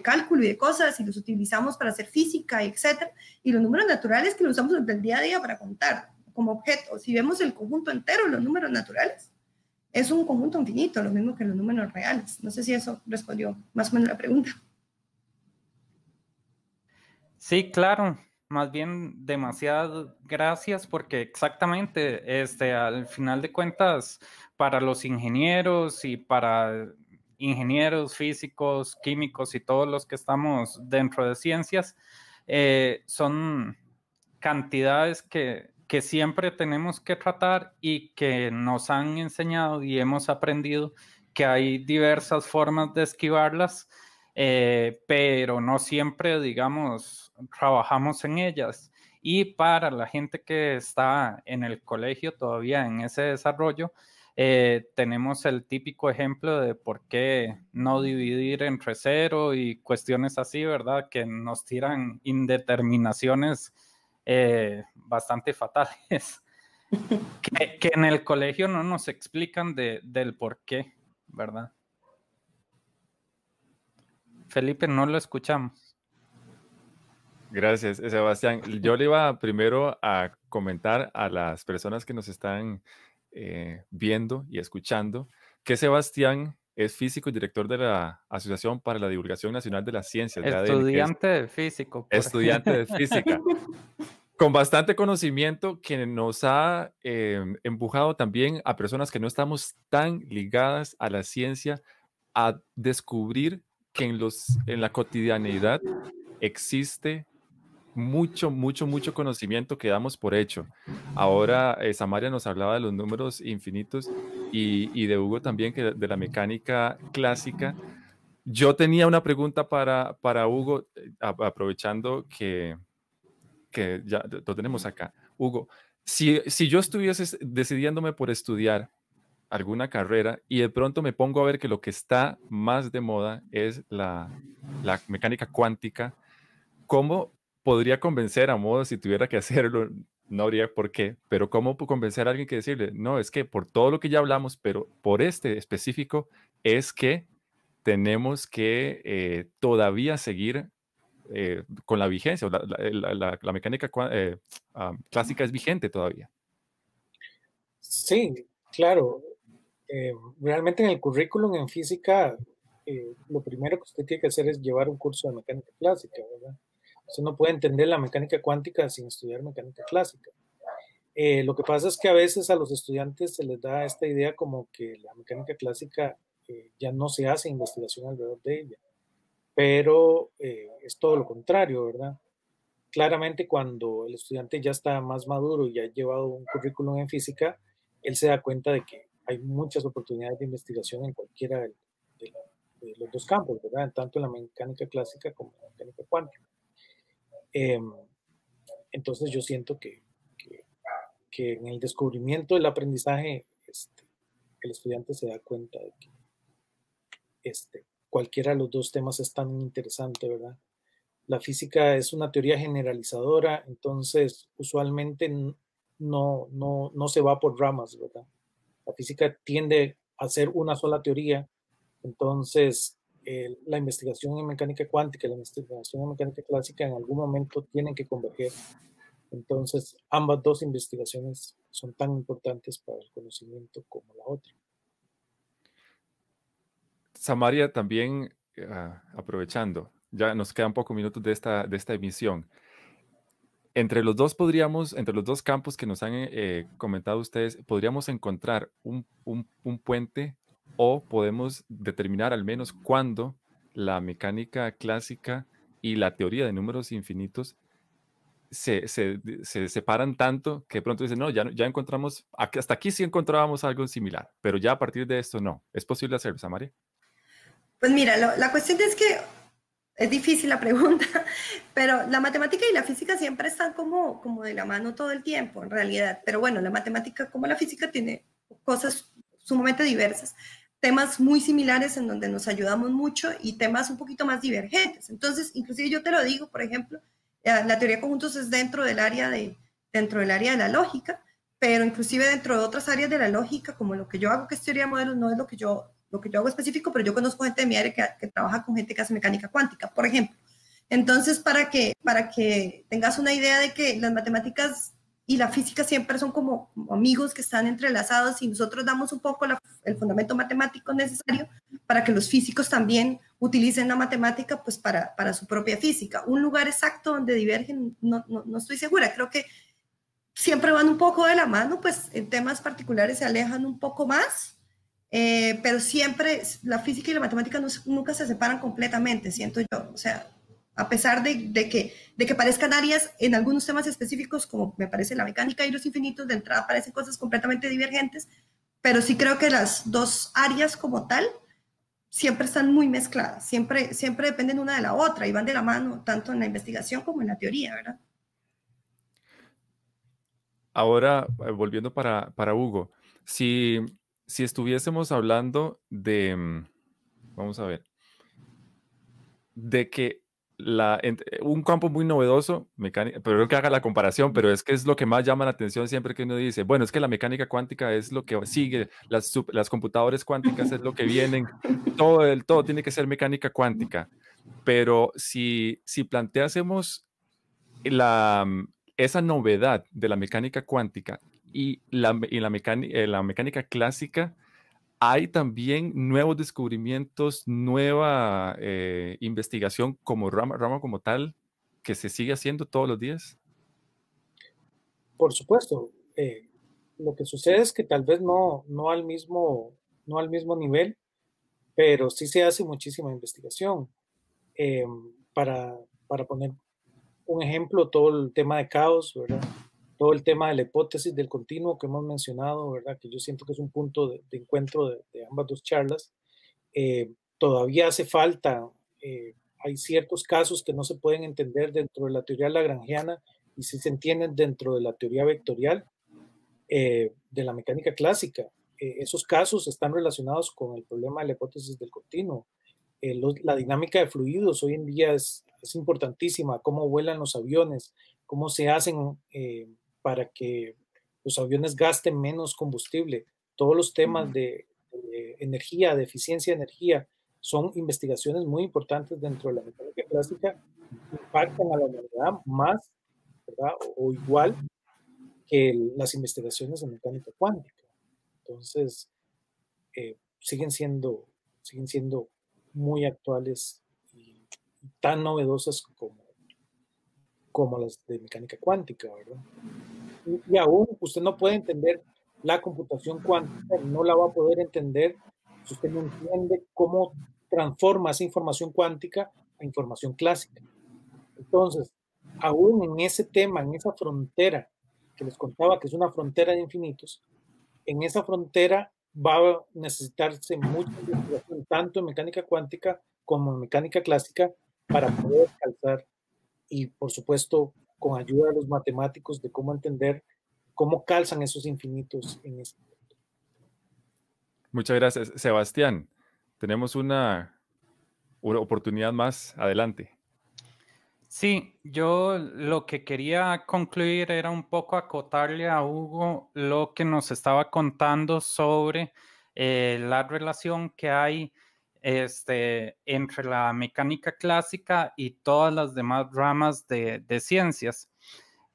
cálculo y de cosas y los utilizamos para hacer física, etcétera, y los números naturales que los usamos desde el día a día para contar como objetos. Si vemos el conjunto entero, los números naturales, es un conjunto infinito, lo mismo que los números reales. No sé si eso respondió más o menos la pregunta. Sí, claro. Más bien, demasiado. gracias porque exactamente, este, al final de cuentas, para los ingenieros y para ingenieros físicos, químicos y todos los que estamos dentro de ciencias, eh, son cantidades que que siempre tenemos que tratar y que nos han enseñado y hemos aprendido que hay diversas formas de esquivarlas, eh, pero no siempre, digamos, trabajamos en ellas. Y para la gente que está en el colegio todavía en ese desarrollo, eh, tenemos el típico ejemplo de por qué no dividir entre cero y cuestiones así, ¿verdad? Que nos tiran indeterminaciones eh, bastante fatales, que, en el colegio no nos explican del por qué, ¿verdad? Felipe, no lo escuchamos. Gracias, Sebastián. Yo le iba primero a comentar a las personas que nos están eh, viendo y escuchando que Sebastián es físico y director de la Asociación para la Divulgación Nacional de las Ciencias. Estudiante de, físico. Estudiante de física. Con bastante conocimiento que nos ha em, empujado también a personas que no estamos tan ligadas a la ciencia a descubrir que en, los, en la cotidianeidad existe mucho, mucho, mucho conocimiento que damos por hecho. Ahora, eh, Samaria nos hablaba de los números infinitos y, de Hugo también, que de la mecánica clásica. Yo tenía una pregunta para, para Hugo, eh, aprovechando que, ya lo tenemos acá. Hugo, si, yo estuviese decidiéndome por estudiar alguna carrera y de pronto me pongo a ver que lo que está más de moda es la, la mecánica cuántica, ¿cómo podría convencer a modo si tuviera que hacerlo? no habría por qué, pero ¿cómo convencer a alguien que decirle, no, es que por todo lo que ya hablamos, pero por este específico, es que tenemos que eh, todavía seguir eh, con la vigencia, eh, la, mecánica clásica es vigente todavía. Sí, claro. realmente en el currículum en física, lo primero que usted tiene que hacer es llevar un curso de mecánica clásica, ¿verdad? Usted no puede entender la mecánica cuántica sin estudiar mecánica clásica. Eh, lo que pasa es que a veces a los estudiantes se les da esta idea como que la mecánica clásica eh, ya no se hace investigación alrededor de ella, pero eh, es todo lo contrario, ¿verdad? Claramente cuando el estudiante ya está más maduro y ha llevado un currículum en física, él se da cuenta de que hay muchas oportunidades de investigación en cualquiera de los dos campos, ¿verdad? Tanto en la mecánica clásica como en la mecánica cuántica. Em, entonces yo siento que, que, en el descubrimiento del aprendizaje este, el estudiante se da cuenta de que este, cualquiera de los dos temas es tan interesante, ¿verdad? La física es una teoría generalizadora, entonces usualmente no, no, no se va por ramas, ¿verdad? La física tiende a ser una sola teoría, entonces la investigación en mecánica cuántica y la investigación en mecánica clásica en algún momento tienen que converger. Entonces, ambas dos investigaciones son tan importantes para el conocimiento como la otra. Samaria, también ah, aprovechando, ya nos quedan pocos minutos de esta, de esta emisión. Entre los dos podríamos, entre los dos campos que nos han eh, comentado ustedes, podríamos encontrar un, un, un puente o podemos determinar al menos cuándo la mecánica clásica y la teoría de números infinitos se, se, se, separan tanto que pronto dicen, no, ya, ya encontramos, hasta aquí sí encontrábamos algo similar, pero ya a partir de esto no. ¿Es posible hacerlo, Samaria? Pues mira, la cuestión es que es difícil la pregunta, pero la matemática y la física siempre están como, como de la mano todo el tiempo, en realidad. Pero bueno, la matemática como la física tiene cosas sumamente diversas temas muy similares en donde nos ayudamos mucho y temas un poquito más divergentes. Entonces, inclusive yo te lo digo, por ejemplo, eh, la teoría de conjuntos es dentro del área de, dentro del área de la lógica, pero inclusive dentro de otras áreas de la lógica, como lo que yo hago, que es teoría de modelos, no es lo que yo, lo que yo hago específico, pero yo conozco gente de mi área que, trabaja con gente que hace mecánica cuántica, por ejemplo. Entonces, para que, para que tengas una idea de que las matemáticas y la física siempre son como, amigos que están entrelazados y nosotros damos un poco el fundamento matemático necesario para que los físicos también utilicen la matemática pues para, su propia física. Un lugar exacto donde divergen, no, estoy segura, creo que siempre van un poco de la mano, pues en temas particulares se alejan un poco más, eh, pero siempre la física y la matemática nunca se separan completamente, siento yo, o sea, a pesar de, que, de que parezcan áreas en algunos temas específicos, como me parece la mecánica y los infinitos, de entrada parecen cosas completamente divergentes, pero sí creo que las dos áreas como tal siempre están muy mezcladas, siempre, siempre dependen una de la otra y van de la mano, tanto en la investigación como en la teoría, ¿verdad? Ahora, eh, volviendo para, Hugo, si, si estuviésemos hablando de, mm, vamos a ver, de que eh, un campo muy novedoso, mecánica, pero que haga la comparación, pero es que es lo que más llama la atención siempre que uno dice, bueno, es que la mecánica cuántica es lo que sigue, las, computadoras cuánticas es lo que vienen, todo, todo tiene que ser mecánica cuántica, pero si, si planteásemos la, mm, esa novedad de la mecánica cuántica y la, y la, mecánica, la mecánica clásica, hay también nuevos descubrimientos, nueva eh, investigación como rama, rama como tal, que se sigue haciendo todos los días? Por supuesto. Eh, lo que sucede es que tal vez no, no, al mismo, no al mismo nivel, pero sí se hace muchísima investigación. Em, para, para poner un ejemplo, todo el tema de caos, ¿verdad? todo el tema de la hipótesis del continuo que hemos mencionado, ¿verdad? Que yo siento que es un punto de, encuentro de, ambas dos charlas. Eh, todavía hace falta, eh, hay ciertos casos que no se pueden entender dentro de la teoría lagrangiana y si se entienden dentro de la teoría vectorial eh, de la mecánica clásica. esos casos están relacionados con el problema de la hipótesis del continuo. la dinámica de fluidos hoy en día es, es importantísima, cómo vuelan los aviones, cómo se hacen para que los aviones gasten menos combustible. Todos los temas de, energía, de eficiencia de energía, son investigaciones muy importantes dentro de la mecánica clásica, impactan a la humanidad más ¿verdad? o igual que las investigaciones de mecánica cuántica. Entonces, eh, siguen, siendo, siguen siendo muy actuales y, tan novedosas como las de mecánica cuántica, ¿verdad? y aún usted no puede entender la computación cuántica, no la va a poder entender si usted no entiende cómo transforma esa información cuántica a información clásica. Entonces, aún en ese tema, en esa frontera que les contaba, que es una frontera de infinitos, en esa frontera va a necesitarse mucha investigación, tanto en mecánica cuántica como en mecánica clásica, para poder alcanzar y, por supuesto, con ayuda de los matemáticos de cómo entender cómo calzan esos infinitos en este momento. Muchas gracias, Sebastián. Tenemos una, oportunidad más adelante. Sí, yo lo que quería concluir era un poco acotarle a Hugo lo que nos estaba contando sobre eh, la relación que hay este, entre la mecánica clásica y todas las demás ramas de, ciencias.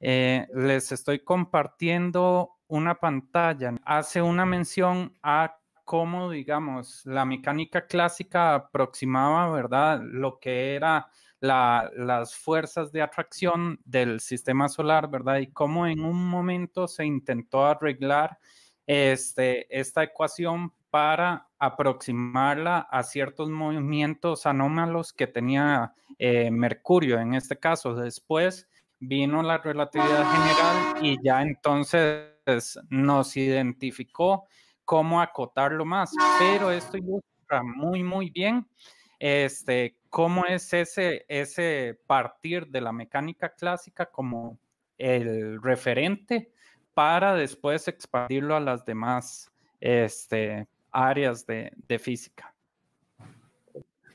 Eh, les estoy compartiendo una pantalla. Hace una mención a cómo, digamos, la mecánica clásica aproximaba, ¿verdad?, lo que era las fuerzas de atracción del sistema solar, ¿verdad? Y cómo en un momento se intentó arreglar este, esta ecuación para aproximarla a ciertos movimientos anómalos que tenía eh, Mercurio en este caso. Después vino la relatividad general y ya entonces nos identificó cómo acotarlo más, pero esto ilustra muy, muy bien este, cómo es ese, ese partir de la mecánica clásica como el referente para después expandirlo a las demás este, áreas de, física.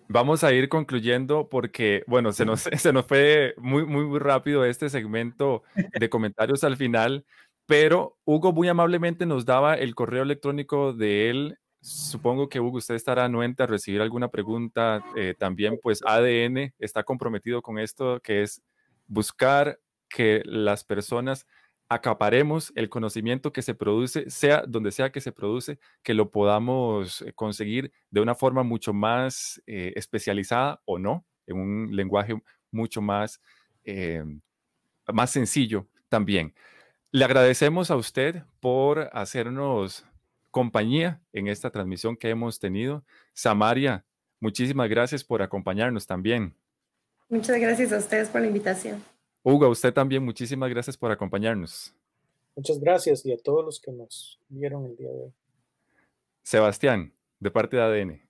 Vamos a ir concluyendo porque, bueno, se nos, se nos fue muy, muy, rápido este segmento de comentarios al final, pero Hugo muy amablemente nos daba el correo electrónico de él. Supongo que Hugo, usted estará anuente a recibir alguna pregunta. Eh, también, pues ADN está comprometido con esto, que es buscar que las personas acaparemos el conocimiento que se produce, sea donde sea que se produce, que lo podamos eh, conseguir de una forma mucho más eh, especializada o no, en un lenguaje mucho más, eh, más sencillo también. Le agradecemos a usted por hacernos compañía en esta transmisión que hemos tenido. Samaria, muchísimas gracias por acompañarnos también. Muchas gracias a ustedes por la invitación. Hugo, usted también, muchísimas gracias por acompañarnos. Muchas gracias y a todos los que nos vieron el día de hoy. Sebastián, de parte de ADN.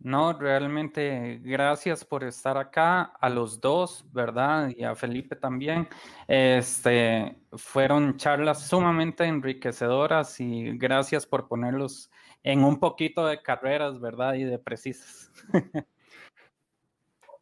No, realmente gracias por estar acá, a los dos, ¿verdad? Y a Felipe también. Este, fueron charlas sumamente enriquecedoras y gracias por ponerlos en un poquito de carreras, ¿verdad? Y de precisas.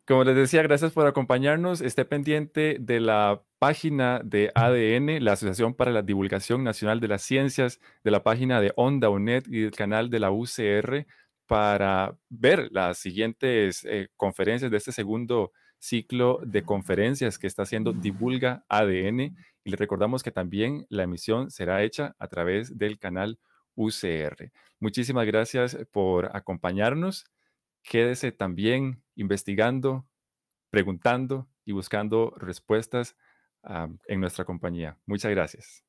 Como les decía, gracias por acompañarnos. Esté pendiente de la página de ADN, la Asociación para la Divulgación Nacional de las Ciencias, de la página de Onda UNED y del canal de la UCR para ver las siguientes eh, conferencias de este segundo ciclo de conferencias que está haciendo Divulga ADN. Y le recordamos que también la emisión será hecha a través del canal UCR. Muchísimas gracias por acompañarnos quédese también investigando, preguntando y buscando respuestas en nuestra compañía. Muchas gracias.